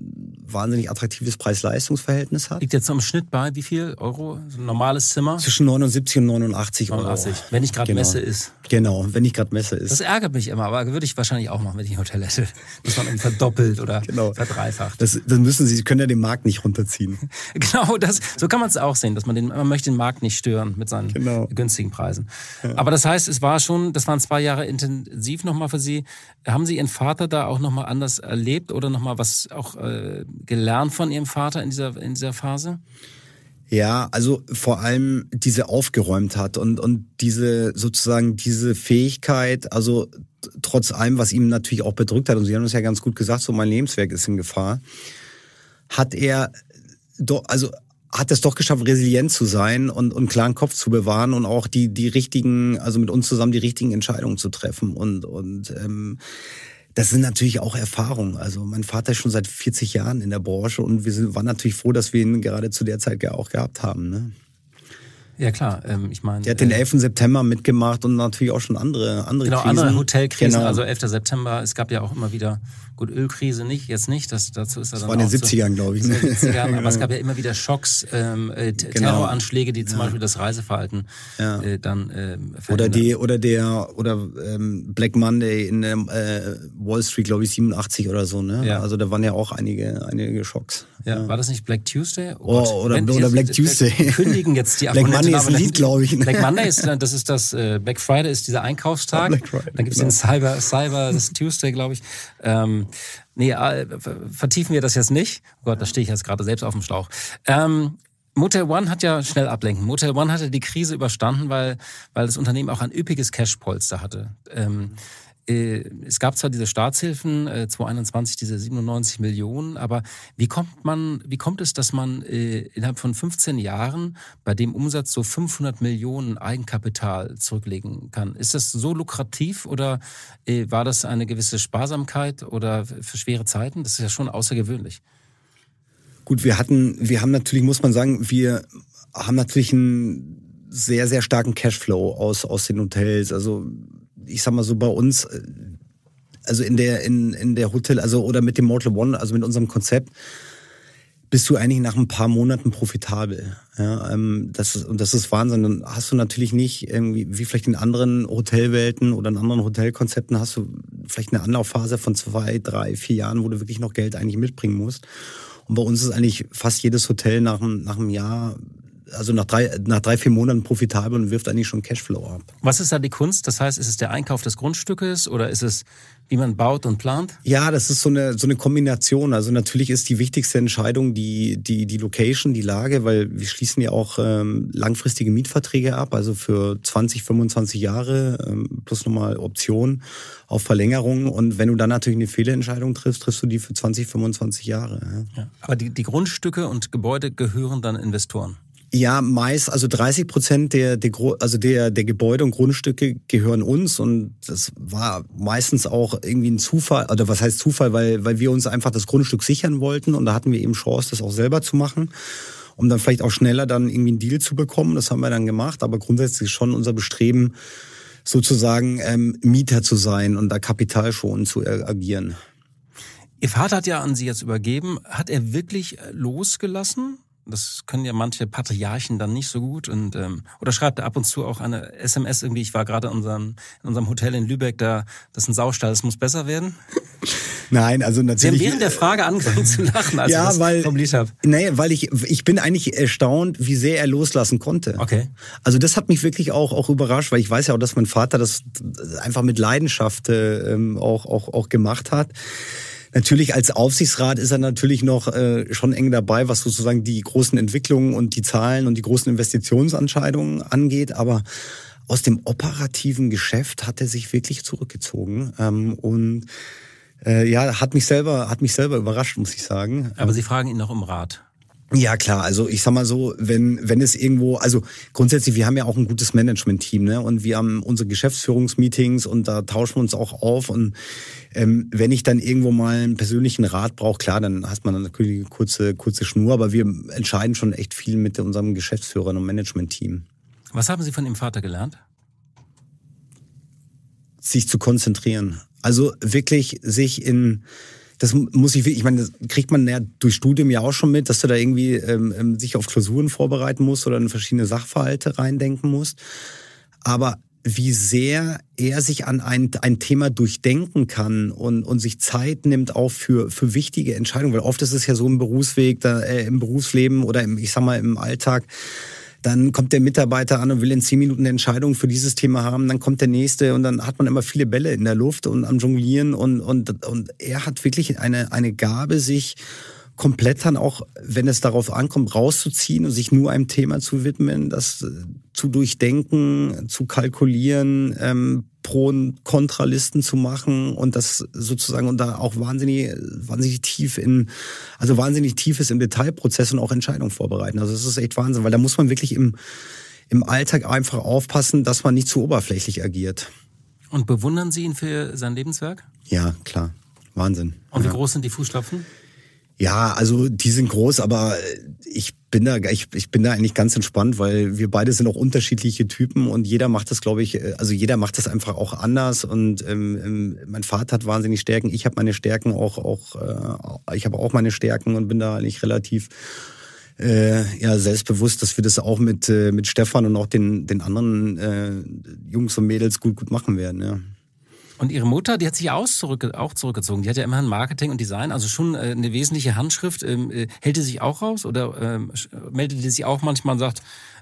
wahnsinnig attraktives Preis-Leistungs-Verhältnis hat. Liegt jetzt am Schnitt bei wie viel Euro? So ein normales Zimmer? Zwischen 79 und 89 Euro. 89, wenn ich gerade genau. Messe ist. Genau, wenn ich gerade Messe ist. Das ärgert mich immer, aber würde ich wahrscheinlich auch machen, wenn ich ein Hotel hätte. (laughs) Dass man verdoppelt oder genau. verdreifacht. Das, das müssen Sie, Sie können ja den Markt nicht runterziehen. (laughs) genau, das, so kann man es auch sehen, dass man den, man möchte den Markt nicht stören mit seinen genau genau. (laughs) günstigen Preisen. Ja. Aber das heißt, es war schon, das waren zwei Jahre intensiv nochmal für Sie. Haben Sie Ihren Vater da auch nochmal anders erlebt oder nochmal was auch äh, gelernt von Ihrem Vater in dieser, in dieser Phase? Ja, also vor allem diese Aufgeräumtheit und, und diese sozusagen diese Fähigkeit, also trotz allem, was ihm natürlich auch bedrückt hat, und Sie haben es ja ganz gut gesagt, so mein Lebenswerk ist in Gefahr, hat er doch, also hat es doch geschafft, resilient zu sein und, und klaren Kopf zu bewahren und auch die, die richtigen, also mit uns zusammen die richtigen Entscheidungen zu treffen. Und, und ähm, das sind natürlich auch Erfahrungen. Also mein Vater ist schon seit 40 Jahren in der Branche und wir sind, waren natürlich froh, dass wir ihn gerade zu der Zeit auch gehabt haben. Ne? Ja klar, ähm, ich meine. Der hat den 11. Äh, September mitgemacht und natürlich auch schon andere andere Genau, Krisen. andere Hotelkrisen. Genau. Also 11. September, es gab ja auch immer wieder Gut, Ölkrise nicht, jetzt nicht, das, dazu ist er das dann. war in den 70ern, glaube ich. Ne? 70ern, aber es gab ja (laughs) immer wieder Schocks, ähm, äh, genau. Terroranschläge, die zum ja. Beispiel das Reiseverhalten ja. äh, dann äh, Oder die, oder der, oder ähm, Black Monday in der äh, Wall Street, glaube ich, 87 oder so, ne? Ja. Also da waren ja auch einige, einige Schocks. Ja, war das nicht Black Tuesday? Oh, oh oder, Wenn, oder Black Tuesday. (laughs) Kündigen jetzt die (laughs) Black Monday ist ein Lied, glaube ich. Ne? Black Monday ist, das ist das, äh, Black Friday ist dieser Einkaufstag. Black Friday, dann gibt es genau. den Cyber, Cyber, das Tuesday, glaube ich. Ähm, ähm, nee, äh, vertiefen wir das jetzt nicht. Oh Gott, da stehe ich jetzt gerade selbst auf dem Schlauch. Ähm, Motel One hat ja schnell ablenken. Motel One hatte die Krise überstanden, weil, weil das Unternehmen auch ein üppiges Cashpolster hatte. Ähm, äh, es gab zwar diese Staatshilfen, äh, 2021 diese 97 Millionen, aber wie kommt man, wie kommt es, dass man äh, innerhalb von 15 Jahren bei dem Umsatz so 500 Millionen Eigenkapital zurücklegen kann? Ist das so lukrativ oder äh, war das eine gewisse Sparsamkeit oder für schwere Zeiten? Das ist ja schon außergewöhnlich. Gut, wir hatten, wir haben natürlich, muss man sagen, wir haben natürlich einen sehr, sehr starken Cashflow aus, aus den Hotels. Also ich sag mal so bei uns, äh, also in der, in, in der Hotel, also oder mit dem Mortal One, also mit unserem Konzept, bist du eigentlich nach ein paar Monaten profitabel. Ja, ähm, das ist, und das ist Wahnsinn. Dann hast du natürlich nicht, irgendwie, wie vielleicht in anderen Hotelwelten oder in anderen Hotelkonzepten, hast du vielleicht eine Anlaufphase von zwei, drei, vier Jahren, wo du wirklich noch Geld eigentlich mitbringen musst. Und bei uns ist eigentlich fast jedes Hotel nach, einem, nach einem Jahr also nach drei, nach drei, vier Monaten profitabel und wirft eigentlich schon Cashflow ab. Was ist da die Kunst? Das heißt, ist es der Einkauf des Grundstückes oder ist es, wie man baut und plant? Ja, das ist so eine, so eine Kombination. Also natürlich ist die wichtigste Entscheidung die, die, die Location, die Lage, weil wir schließen ja auch ähm, langfristige Mietverträge ab, also für 20, 25 Jahre ähm, plus nochmal Option auf Verlängerung. Und wenn du dann natürlich eine Fehlentscheidung triffst, triffst du die für 20, 25 Jahre. Ja. Ja. Aber die, die Grundstücke und Gebäude gehören dann Investoren? Ja, meist, also 30 Prozent der, der, also der, der Gebäude und Grundstücke gehören uns und das war meistens auch irgendwie ein Zufall, oder was heißt Zufall, weil, weil wir uns einfach das Grundstück sichern wollten und da hatten wir eben Chance, das auch selber zu machen, um dann vielleicht auch schneller dann irgendwie einen Deal zu bekommen. Das haben wir dann gemacht, aber grundsätzlich schon unser Bestreben, sozusagen ähm, Mieter zu sein und da kapitalschonend zu agieren. Ihr Vater hat ja an Sie jetzt übergeben. Hat er wirklich äh, losgelassen? Das können ja manche Patriarchen dann nicht so gut. Und, ähm, oder schreibt er ab und zu auch eine SMS irgendwie. Ich war gerade in unserem, in unserem Hotel in Lübeck, da, das ist ein Saustall, das muss besser werden. Nein, also natürlich. Sie haben während der Frage angefangen zu lachen, als ja, ich das weil, formuliert habe. Nee, weil ich, ich bin eigentlich erstaunt, wie sehr er loslassen konnte. Okay. Also das hat mich wirklich auch, auch überrascht, weil ich weiß ja auch, dass mein Vater das einfach mit Leidenschaft äh, ähm, auch, auch, auch gemacht hat. Natürlich als Aufsichtsrat ist er natürlich noch äh, schon eng dabei, was sozusagen die großen Entwicklungen und die Zahlen und die großen Investitionsentscheidungen angeht, aber aus dem operativen Geschäft hat er sich wirklich zurückgezogen ähm, und äh, ja, hat mich selber, hat mich selber überrascht, muss ich sagen. Aber Sie fragen ihn noch um Rat. Ja, klar. Also ich sag mal so, wenn, wenn es irgendwo, also grundsätzlich, wir haben ja auch ein gutes Management-Team, ne? Und wir haben unsere Geschäftsführungsmeetings und da tauschen wir uns auch auf. Und ähm, wenn ich dann irgendwo mal einen persönlichen Rat brauche, klar, dann hast man natürlich eine kurze, kurze Schnur, aber wir entscheiden schon echt viel mit unserem Geschäftsführer und Management-Team. Was haben Sie von Ihrem Vater gelernt? Sich zu konzentrieren. Also wirklich sich in das muss ich, ich meine, das kriegt man ja durch Studium ja auch schon mit, dass du da irgendwie ähm, ähm, sich auf Klausuren vorbereiten musst oder in verschiedene Sachverhalte reindenken musst. Aber wie sehr er sich an ein, ein Thema durchdenken kann und, und sich Zeit nimmt auch für, für wichtige Entscheidungen. Weil oft ist es ja so im Berufsweg, da, äh, im Berufsleben oder im, ich sag mal, im Alltag, dann kommt der Mitarbeiter an und will in zehn Minuten eine Entscheidung für dieses Thema haben. Dann kommt der nächste und dann hat man immer viele Bälle in der Luft und am Jonglieren. Und, und, und er hat wirklich eine, eine Gabe, sich komplett dann auch, wenn es darauf ankommt, rauszuziehen und sich nur einem Thema zu widmen, das äh, zu durchdenken, zu kalkulieren, ähm, Pro- und Kontralisten zu machen und das sozusagen und da auch wahnsinnig, wahnsinnig tief in, also wahnsinnig tiefes im Detailprozess und auch Entscheidungen vorbereiten. Also das ist echt Wahnsinn, weil da muss man wirklich im, im Alltag einfach aufpassen, dass man nicht zu oberflächlich agiert. Und bewundern Sie ihn für sein Lebenswerk? Ja, klar. Wahnsinn. Und wie ja. groß sind die Fußstapfen? Ja, also die sind groß, aber ich bin da, ich, ich bin da eigentlich ganz entspannt, weil wir beide sind auch unterschiedliche Typen und jeder macht das, glaube ich, äh, also jeder macht das einfach auch anders. Und ähm, ähm, mein Vater hat wahnsinnig Stärken, ich habe meine Stärken auch, auch äh, ich habe auch meine Stärken und bin da eigentlich relativ äh, ja, selbstbewusst, dass wir das auch mit, äh, mit Stefan und auch den, den anderen äh, Jungs und Mädels gut, gut machen werden. Ja. Und ihre Mutter, die hat sich auch, zurück, auch zurückgezogen. Die hat ja immerhin Marketing und Design, also schon äh, eine wesentliche Handschrift. Ähm, äh, hält die sich auch raus oder ähm, meldet die sich auch manchmal und sagt,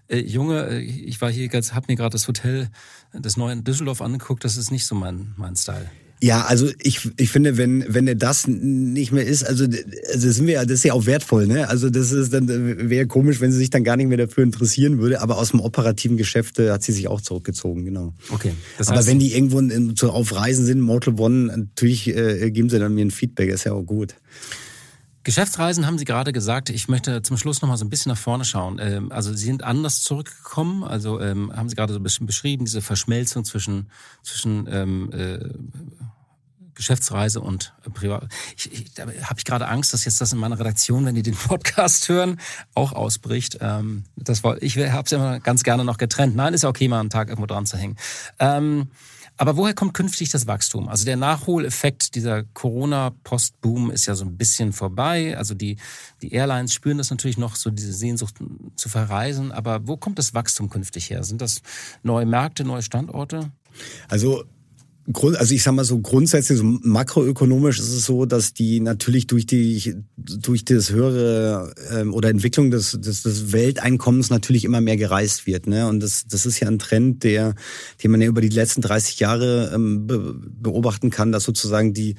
äh, Junge, äh, ich war hier, habe mir gerade das Hotel, das neue in Düsseldorf angeguckt, das ist nicht so mein, mein Style. Ja, also ich, ich finde, wenn, wenn er das nicht mehr ist, also, also sind wir, das ist ja auch wertvoll, ne? Also das ist dann äh, wäre komisch, wenn sie sich dann gar nicht mehr dafür interessieren würde, aber aus dem operativen Geschäft äh, hat sie sich auch zurückgezogen, genau. Okay. Das heißt, aber wenn die irgendwo in, zu, auf Reisen sind, Mortal One, natürlich äh, geben sie dann mir ein Feedback, ist ja auch gut. Geschäftsreisen haben Sie gerade gesagt. Ich möchte zum Schluss noch mal so ein bisschen nach vorne schauen. Ähm, also Sie sind anders zurückgekommen. Also ähm, haben Sie gerade so ein bisschen beschrieben diese Verschmelzung zwischen zwischen ähm, äh, Geschäftsreise und äh, Privat. Ich, ich, da habe ich gerade Angst, dass jetzt das in meiner Redaktion, wenn die den Podcast (laughs) hören, auch ausbricht. Ähm, das war, ich habe es immer ganz gerne noch getrennt. Nein, ist ja okay, mal einen Tag irgendwo dran zu hängen. Ähm, aber woher kommt künftig das Wachstum? Also der Nachholeffekt dieser Corona-Post-Boom ist ja so ein bisschen vorbei. Also die, die Airlines spüren das natürlich noch, so diese Sehnsucht zu verreisen. Aber wo kommt das Wachstum künftig her? Sind das neue Märkte, neue Standorte? Also Grund, also ich sage mal so grundsätzlich, so makroökonomisch ist es so, dass die natürlich durch die durch das höhere ähm, oder Entwicklung des, des, des Welteinkommens natürlich immer mehr gereist wird. Ne? Und das, das ist ja ein Trend, der, den man ja über die letzten 30 Jahre ähm, be, beobachten kann, dass sozusagen die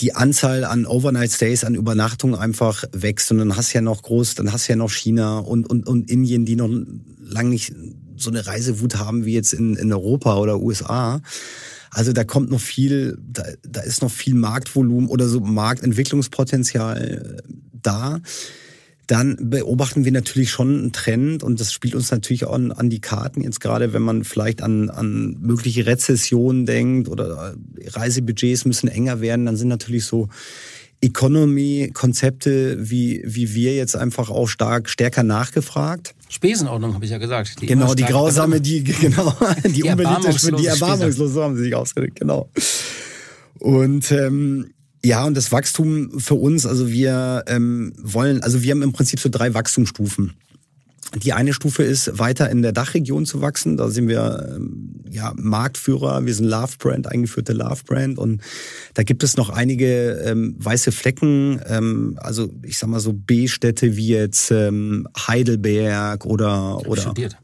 die Anzahl an Overnight Stays, an Übernachtungen einfach wächst und dann hast du ja noch groß, dann hast du ja noch China und, und, und Indien, die noch lang nicht so eine Reisewut haben wie jetzt in, in Europa oder USA. Also da kommt noch viel, da, da ist noch viel Marktvolumen oder so Marktentwicklungspotenzial äh, da. Dann beobachten wir natürlich schon einen Trend und das spielt uns natürlich auch an, an die Karten. Jetzt gerade, wenn man vielleicht an, an mögliche Rezessionen denkt oder äh, Reisebudgets müssen enger werden, dann sind natürlich so Economy-Konzepte wie, wie wir jetzt einfach auch stark stärker nachgefragt. Spesenordnung, habe ich ja gesagt. Die genau, die grausame, die, (laughs) genau, die, die unbeliebte, die erbarmungslose, so haben sie sich ausgedrückt, genau. Und ähm, ja, und das Wachstum für uns, also wir ähm, wollen, also wir haben im Prinzip so drei Wachstumsstufen. Die eine Stufe ist, weiter in der Dachregion zu wachsen. Da sind wir ähm, ja, Marktführer, wir sind Love Brand, eingeführte Love Brand. Und da gibt es noch einige ähm, weiße Flecken, ähm, also ich sag mal so B-Städte wie jetzt ähm, Heidelberg oder. Ich oder studiert.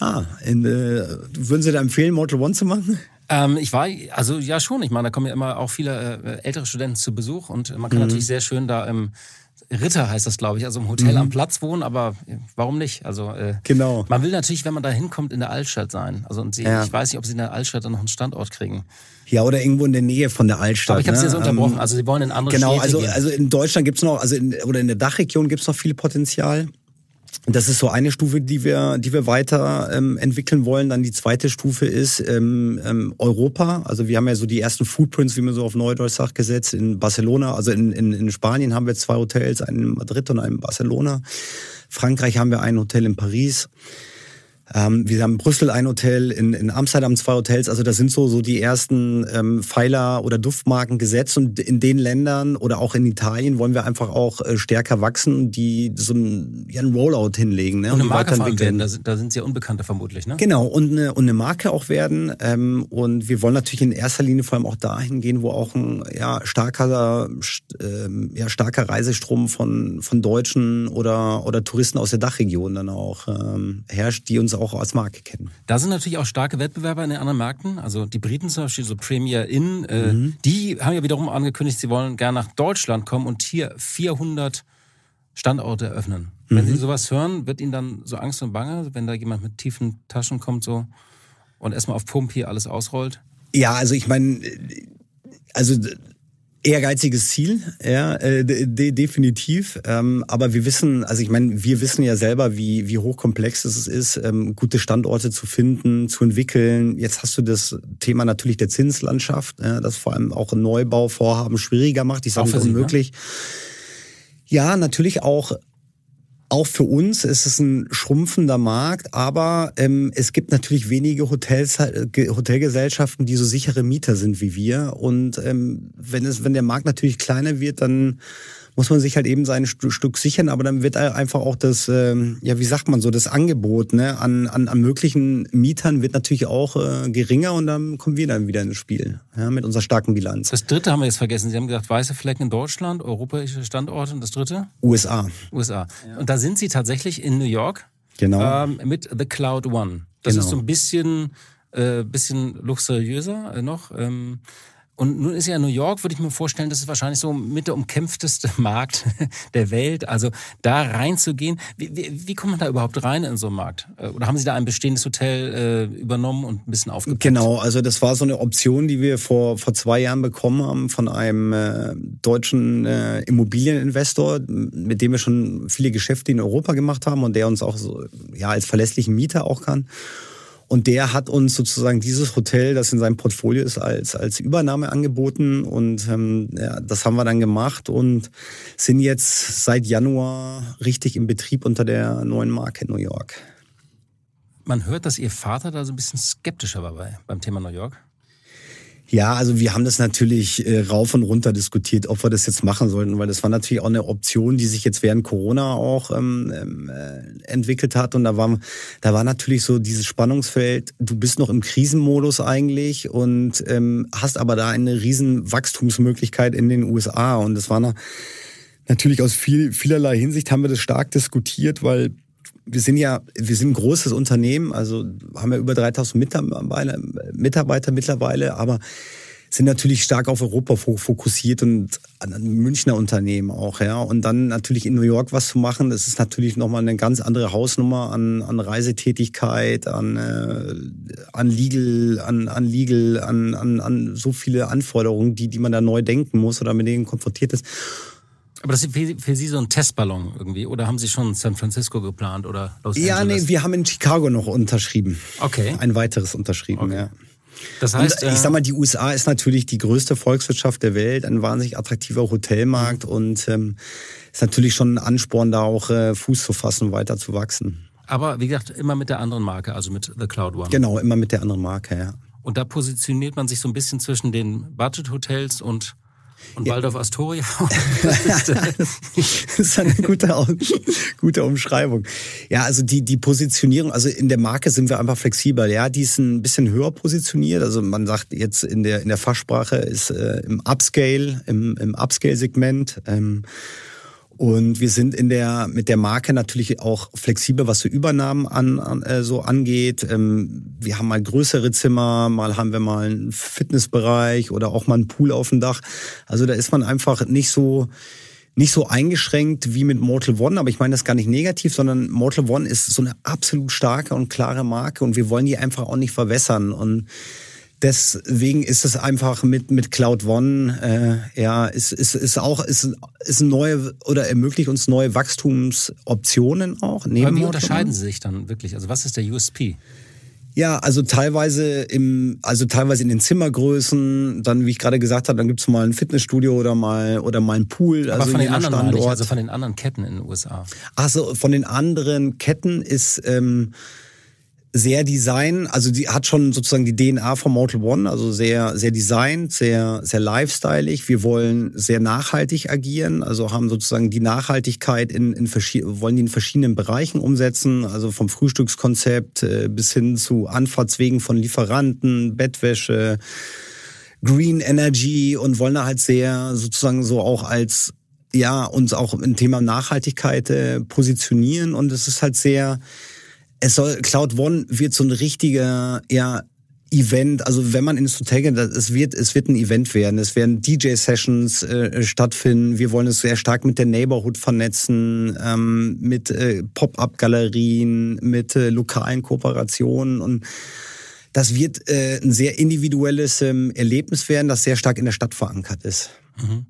Ah, in, äh, würden Sie da empfehlen, Mortal One zu machen? Ähm, ich war, also ja schon. Ich meine, da kommen ja immer auch viele äh, ältere Studenten zu Besuch und äh, man kann mhm. natürlich sehr schön da im ähm, Ritter heißt das, glaube ich. Also im Hotel mhm. am Platz wohnen, aber äh, warum nicht? Also äh, genau. man will natürlich, wenn man da hinkommt, in der Altstadt sein. Also und sie, ja. ich weiß nicht, ob sie in der Altstadt dann noch einen Standort kriegen. Ja, oder irgendwo in der Nähe von der Altstadt. Aber ich habe ne? sie jetzt ähm, unterbrochen. Ähm, also sie wollen in andere genau, Städte also, Genau, also in Deutschland gibt es noch, also in, oder in der Dachregion gibt es noch viel Potenzial das ist so eine Stufe, die wir, die wir weiter ähm, entwickeln wollen. Dann die zweite Stufe ist ähm, ähm, Europa. Also wir haben ja so die ersten Footprints, wie man so auf Neudeutsch sagt, gesetzt in Barcelona. Also in, in, in Spanien haben wir zwei Hotels, einen in Madrid und einen in Barcelona. Frankreich haben wir ein Hotel in Paris. Ähm, wir haben in Brüssel ein Hotel, in, in Amsterdam zwei Hotels. Also das sind so, so die ersten ähm, Pfeiler oder Duftmarken gesetzt. Und in den Ländern oder auch in Italien wollen wir einfach auch äh, stärker wachsen, die so ein, ja, ein Rollout hinlegen. Ne? Und, und eine Marke werden. Da sind, da sind sie ja Unbekannte vermutlich, ne? Genau. Und eine, und eine Marke auch werden. Ähm, und wir wollen natürlich in erster Linie vor allem auch dahin gehen, wo auch ein ja, starker, ähm, ja, starker Reisestrom von, von Deutschen oder, oder Touristen aus der Dachregion dann auch ähm, herrscht, die uns auch aus Marke kennen. Da sind natürlich auch starke Wettbewerber in den anderen Märkten. Also die Briten zum Beispiel, so Premier Inn, äh, mhm. die haben ja wiederum angekündigt, sie wollen gerne nach Deutschland kommen und hier 400 Standorte eröffnen. Mhm. Wenn sie sowas hören, wird ihnen dann so Angst und Bange, wenn da jemand mit tiefen Taschen kommt so und erstmal auf Pump hier alles ausrollt? Ja, also ich meine, also Ehrgeiziges Ziel, ja, äh, de definitiv. Ähm, aber wir wissen, also ich meine, wir wissen ja selber, wie, wie hochkomplex es ist, ähm, gute Standorte zu finden, zu entwickeln. Jetzt hast du das Thema natürlich der Zinslandschaft, ja, das vor allem auch Neubauvorhaben schwieriger macht. Ich sage unmöglich. Ne? Ja, natürlich auch auch für uns ist es ein schrumpfender Markt, aber ähm, es gibt natürlich wenige Hotels, äh, Hotelgesellschaften, die so sichere Mieter sind wie wir. Und ähm, wenn, es, wenn der Markt natürlich kleiner wird, dann muss man sich halt eben sein Stück sichern, aber dann wird einfach auch das, ähm, ja, wie sagt man so, das Angebot ne, an, an, an möglichen Mietern wird natürlich auch äh, geringer und dann kommen wir dann wieder ins Spiel ja, mit unserer starken Bilanz. Das dritte haben wir jetzt vergessen. Sie haben gesagt, weiße Flecken in Deutschland, europäische Standorte und das dritte? USA. USA. Ja. Und da sind Sie tatsächlich in New York genau. Ähm, mit The Cloud One. Das genau. ist so ein bisschen, äh, bisschen luxuriöser äh, noch. Ähm, und nun ist ja New York, würde ich mir vorstellen, das ist wahrscheinlich so mit der umkämpfteste (laughs) Markt der Welt. Also da reinzugehen, wie, wie, wie kommt man da überhaupt rein in so einen Markt? Äh, oder haben Sie da ein bestehendes Hotel äh, übernommen und ein bisschen aufgepackt? Genau, also das war so eine Option, die wir vor, vor zwei Jahren bekommen haben von einem äh, deutschen äh, Immobilieninvestor, mit dem wir schon viele Geschäfte in Europa gemacht haben und der uns auch so, ja, als verlässlichen Mieter auch kann. Und der hat uns sozusagen dieses Hotel, das in seinem Portfolio ist, als, als Übernahme angeboten. Und ähm, ja, das haben wir dann gemacht und sind jetzt seit Januar richtig im Betrieb unter der neuen Marke New York. Man hört, dass Ihr Vater da so ein bisschen skeptischer war bei, beim Thema New York. Ja, also wir haben das natürlich äh, rauf und runter diskutiert, ob wir das jetzt machen sollten, weil das war natürlich auch eine Option, die sich jetzt während Corona auch ähm, ähm äh, entwickelt hat. Und da war, da war natürlich so dieses Spannungsfeld, du bist noch im Krisenmodus eigentlich und ähm, hast aber da eine riesen Wachstumsmöglichkeit in den USA. Und das war eine, natürlich aus viel, vielerlei Hinsicht haben wir das stark diskutiert, weil wir sind ja, wir sind ein großes Unternehmen, also haben ja über 3000 Mitarbeiter, Mitarbeiter mittlerweile, aber sind natürlich stark auf Europa fokussiert und an Münchner Unternehmen auch, ja. Und dann natürlich in New York was zu machen, das ist natürlich nochmal eine ganz andere Hausnummer an, an Reisetätigkeit, an, äh, an Legal, an, an Legal, an, an, an so viele Anforderungen, die, die man da neu denken muss oder mit denen konfrontiert ist. Aber das ist für, für, Sie so ein Testballon irgendwie? Oder haben Sie schon San Francisco geplant oder Los Angeles? Ja, nee, wir haben in Chicago noch unterschrieben. Okay. Ein weiteres unterschrieben, okay. ja. Das heißt, und ich sag äh, mal, die USA ist natürlich die größte Volkswirtschaft der Welt, ein wahnsinnig attraktiver Hotelmarkt mhm. und ähm, ist natürlich schon ein Ansporn, da auch äh, Fuß zu fassen, weiter zu wachsen. Aber wie gesagt, immer mit der anderen Marke, also mit The Cloud One. Genau, immer mit der anderen Marke, ja. Und da positioniert man sich so ein bisschen zwischen den Budget-Hotels und und Waldorf Astoria. (laughs) Äh, (laughs) das ist eine gute, gute Umschreibung. Ja, also die, die Positionierung, also in der Marke sind wir einfach flexibel. Ja, die ist ein bisschen höher positioniert. Also man sagt jetzt in der, in der Fachsprache ist äh, im Upscale, im, im Upscale-Segment. Ähm, und wir sind in der, mit der Marke natürlich auch flexibel, was so Übernahmen an, an äh, so angeht. Ähm, wir haben mal größere Zimmer, mal haben wir mal einen Fitnessbereich oder auch mal einen Pool auf dem Dach. Also da ist man einfach nicht so, nicht so eingeschränkt wie mit Mortal One, aber ich meine das gar nicht negativ, sondern Mortal One ist so eine absolut starke und klare Marke und wir wollen die einfach auch nicht verwässern und Deswegen ist es einfach mit, mit Cloud One, äh, ja, ist, ist, ist auch, ist, ist neue oder ermöglicht uns neue Wachstumsoptionen auch. Neben Aber wie unterscheiden Sie sich dann wirklich? Also was ist der USP? Ja, also teilweise im, also teilweise in den Zimmergrößen, dann wie ich gerade gesagt habe, dann gibt es mal ein Fitnessstudio oder mal oder mal ein Pool. Aber also von den anderen Standort. Nicht, also von den anderen Ketten in den USA. Achso, von den anderen Ketten ist ähm, sehr Design, also die hat schon sozusagen die DNA von Mortal One, also sehr, sehr Design, sehr, sehr lifestyleig. Wir wollen sehr nachhaltig agieren, also haben sozusagen die Nachhaltigkeit in, in wollen die in verschiedenen Bereichen umsetzen, also vom Frühstückskonzept äh, bis hin zu Anfahrtswegen von Lieferanten, Bettwäsche, Green Energy und wollen da halt sehr sozusagen so auch als ja, uns auch im Thema Nachhaltigkeit äh, positionieren und es ist halt sehr, es soll, Cloud One wird so ein richtiger, ja, Event, also wenn man ins Hotel geht, es wird, es wird ein Event werden. Es werden DJ-Sessions äh, stattfinden. Wir wollen es sehr stark mit der Neighborhood vernetzen, ähm, mit äh, Pop-up-Galerien, mit äh, lokalen Kooperationen und das wird äh, ein sehr individuelles ähm, Erlebnis werden, das sehr stark in der Stadt verankert ist. Mhm.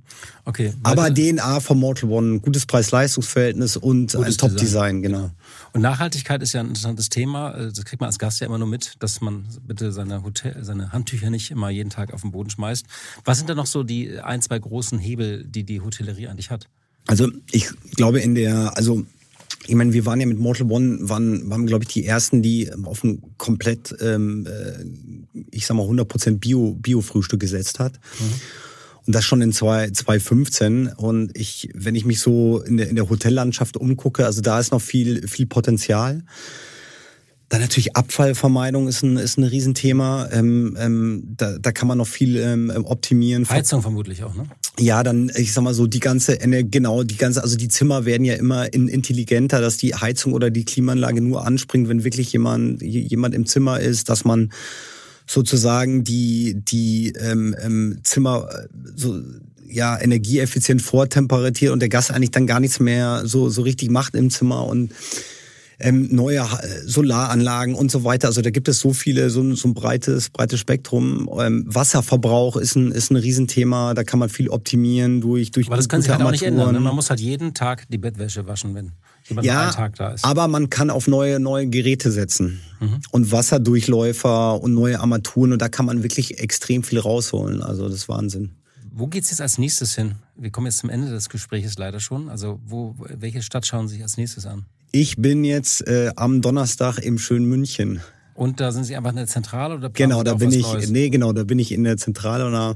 Okay. Aber DNA von Mortal One, gutes Preis-Leistungs-Verhältnis und gutes ein Top-Design, genau. Und Nachhaltigkeit ist ja ein interessantes Thema. Äh, das kriegt man als Gast ja immer nur mit, dass man bitte seine, Hotel, seine Handtücher nicht immer jeden Tag auf den Boden schmeißt. Was sind da noch so die ein, zwei großen Hebel, die die Hotellerie eigentlich hat? Also ich glaube in der, also ich meine, wir waren ja mit Mortal One, waren, waren glaube ich, die ersten, die auf ein komplett, ähm, äh, ich sag mal, 100% Bio-Frühstück Bio gesetzt hat. Mhm. Und das schon in 2015. Und ich, wenn ich mich so in der, in der Hotellandschaft umgucke, also da ist noch viel, viel Potenzial. Dann natürlich Abfallvermeidung ist ein, ist ein Riesenthema. Ähm, ähm, da, da kann man noch viel ähm, ähm optimieren. Heizung vermutlich auch, ne? Ja, dann, ich sag mal so, die ganze, genau, die ganze, also die Zimmer werden ja immer intelligenter, dass die Heizung oder die Klimaanlage nur anspringt, wenn wirklich jemand, jemand im Zimmer ist, dass man sozusagen die, die ähm, ähm, Zimmer äh, so ja energieeffizient vortemperatiert und der Gast eigentlich dann gar nichts mehr so, so richtig macht im Zimmer und ähm, neue äh, Solaranlagen und so weiter. Also da gibt es so viele, so, so ein breites, breites Spektrum. Ähm, Wasserverbrauch ist ein, ist ein Riesenthema, da kann man viel optimieren durch, durch Aber das kann sich halt auch nicht ändern. Ne? Man muss halt jeden Tag die Bettwäsche waschen, wenn wenn man ja, einen Tag da ist. Aber man kann auf neue, neue Geräte setzen mhm. und Wasserdurchläufer und neue Armaturen und da kann man wirklich extrem viel rausholen. Also das ist Wahnsinn. Wo geht es jetzt als nächstes hin? Wir kommen jetzt zum Ende des Gesprächs leider schon. Also wo, welche Stadt schauen Sie sich als nächstes an? Ich bin jetzt äh, am Donnerstag im schönen München. Und da sind Sie einfach in der Zentrale oder Genau, da bin ich. Neues? Nee, genau, da bin ich in der Zentrale und da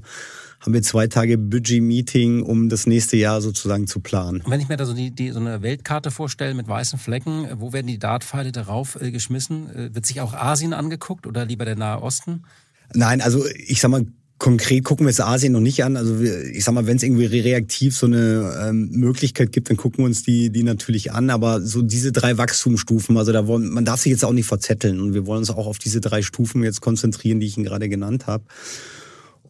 haben wir zwei Tage Budget-Meeting, um das nächste Jahr sozusagen zu planen. Und wenn ich mir da so, die, die, so eine Weltkarte vorstelle mit weißen Flecken, äh, wo werden die Dartpfeile darauf äh, geschmissen? Äh, wird sich auch Asien angeguckt oder lieber der Nahe Osten? Nein, also ich sag mal, konkret gucken wir es Asien noch nicht an. Also ich sag mal, wenn es irgendwie reaktiv so eine ähm, Möglichkeit gibt, dann gucken wir uns die, die natürlich an. Aber so diese drei Wachstumsstufen, also da wollen, man darf sich jetzt auch nicht verzetteln. Und wir wollen uns auch auf diese drei Stufen jetzt konzentrieren, die ich Ihnen gerade genannt habe.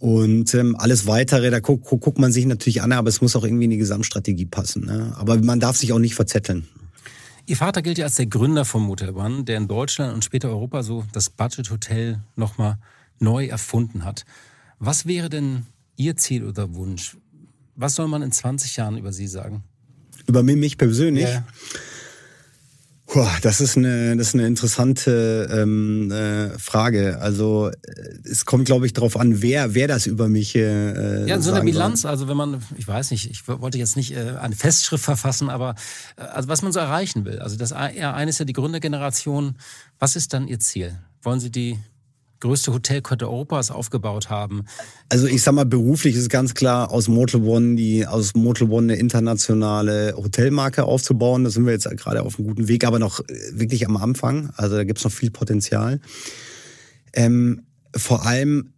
Und ähm, alles Weitere, da guckt guck, guck man sich natürlich an, aber es muss auch irgendwie in die Gesamtstrategie passen. Ne? Aber man darf sich auch nicht verzetteln. Ihr Vater gilt ja als der Gründer von Motel One, der in Deutschland und später Europa so das Budget Hotel nochmal neu erfunden hat. Was wäre denn Ihr Ziel oder Wunsch? Was soll man in 20 Jahren über Sie sagen? Über mich persönlich? Ja. Das ist eine, das ist eine interessante ähm, äh, Frage. Also äh, es kommt, glaube ich, darauf an, wer, wer das über mich. Äh, ja, so eine Bilanz. Soll. Also wenn man, ich weiß nicht, ich wollte jetzt nicht äh, eine Festschrift verfassen, aber äh, also was man so erreichen will. Also das äh, eine ist ja die Gründergeneration. Was ist dann Ihr Ziel? Wollen Sie die größte Hotelkette Europas aufgebaut haben. Also ich sag mal, beruflich ist ganz klar, aus Motel One, die, aus Motel One eine internationale Hotelmarke aufzubauen. Da sind wir jetzt gerade auf einem guten Weg, aber noch äh, wirklich am Anfang. Also da gibt es noch viel Potenzial. Ähm, vor allem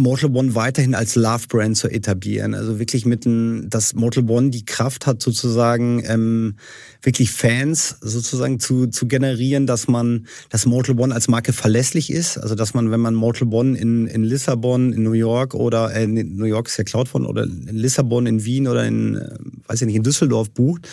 Mortal One weiterhin als Love Brand zu etablieren. Also wirklich mit dem, dass Mortal One die Kraft hat, sozusagen ähm, wirklich Fans sozusagen zu, zu generieren, dass man, dass Mortal One als Marke verlässlich ist. Also dass man, wenn man Mortal One in, in Lissabon, in New York oder äh, New York ist ja Cloud One oder in Lissabon, in Wien oder in, äh, weiß ich nicht, in Düsseldorf bucht,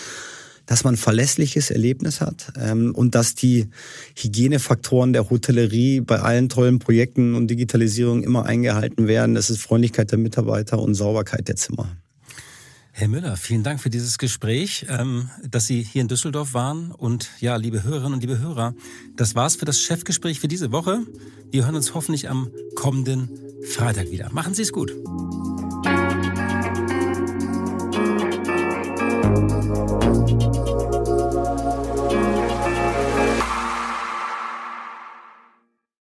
dass man ein verlässliches Erlebnis hat ähm, und dass die Hygienefaktoren der Hotellerie bei allen tollen Projekten und Digitalisierung immer eingehalten werden. Das ist Freundlichkeit der Mitarbeiter und Sauberkeit der Zimmer. Herr Müller, vielen Dank für dieses Gespräch, ähm, dass Sie hier in Düsseldorf waren. Und ja, liebe Hörerinnen und liebe Hörer, das war's für das Chefgespräch für diese Woche. Wir hören uns hoffentlich am kommenden Freitag wieder. Machen Sie es gut.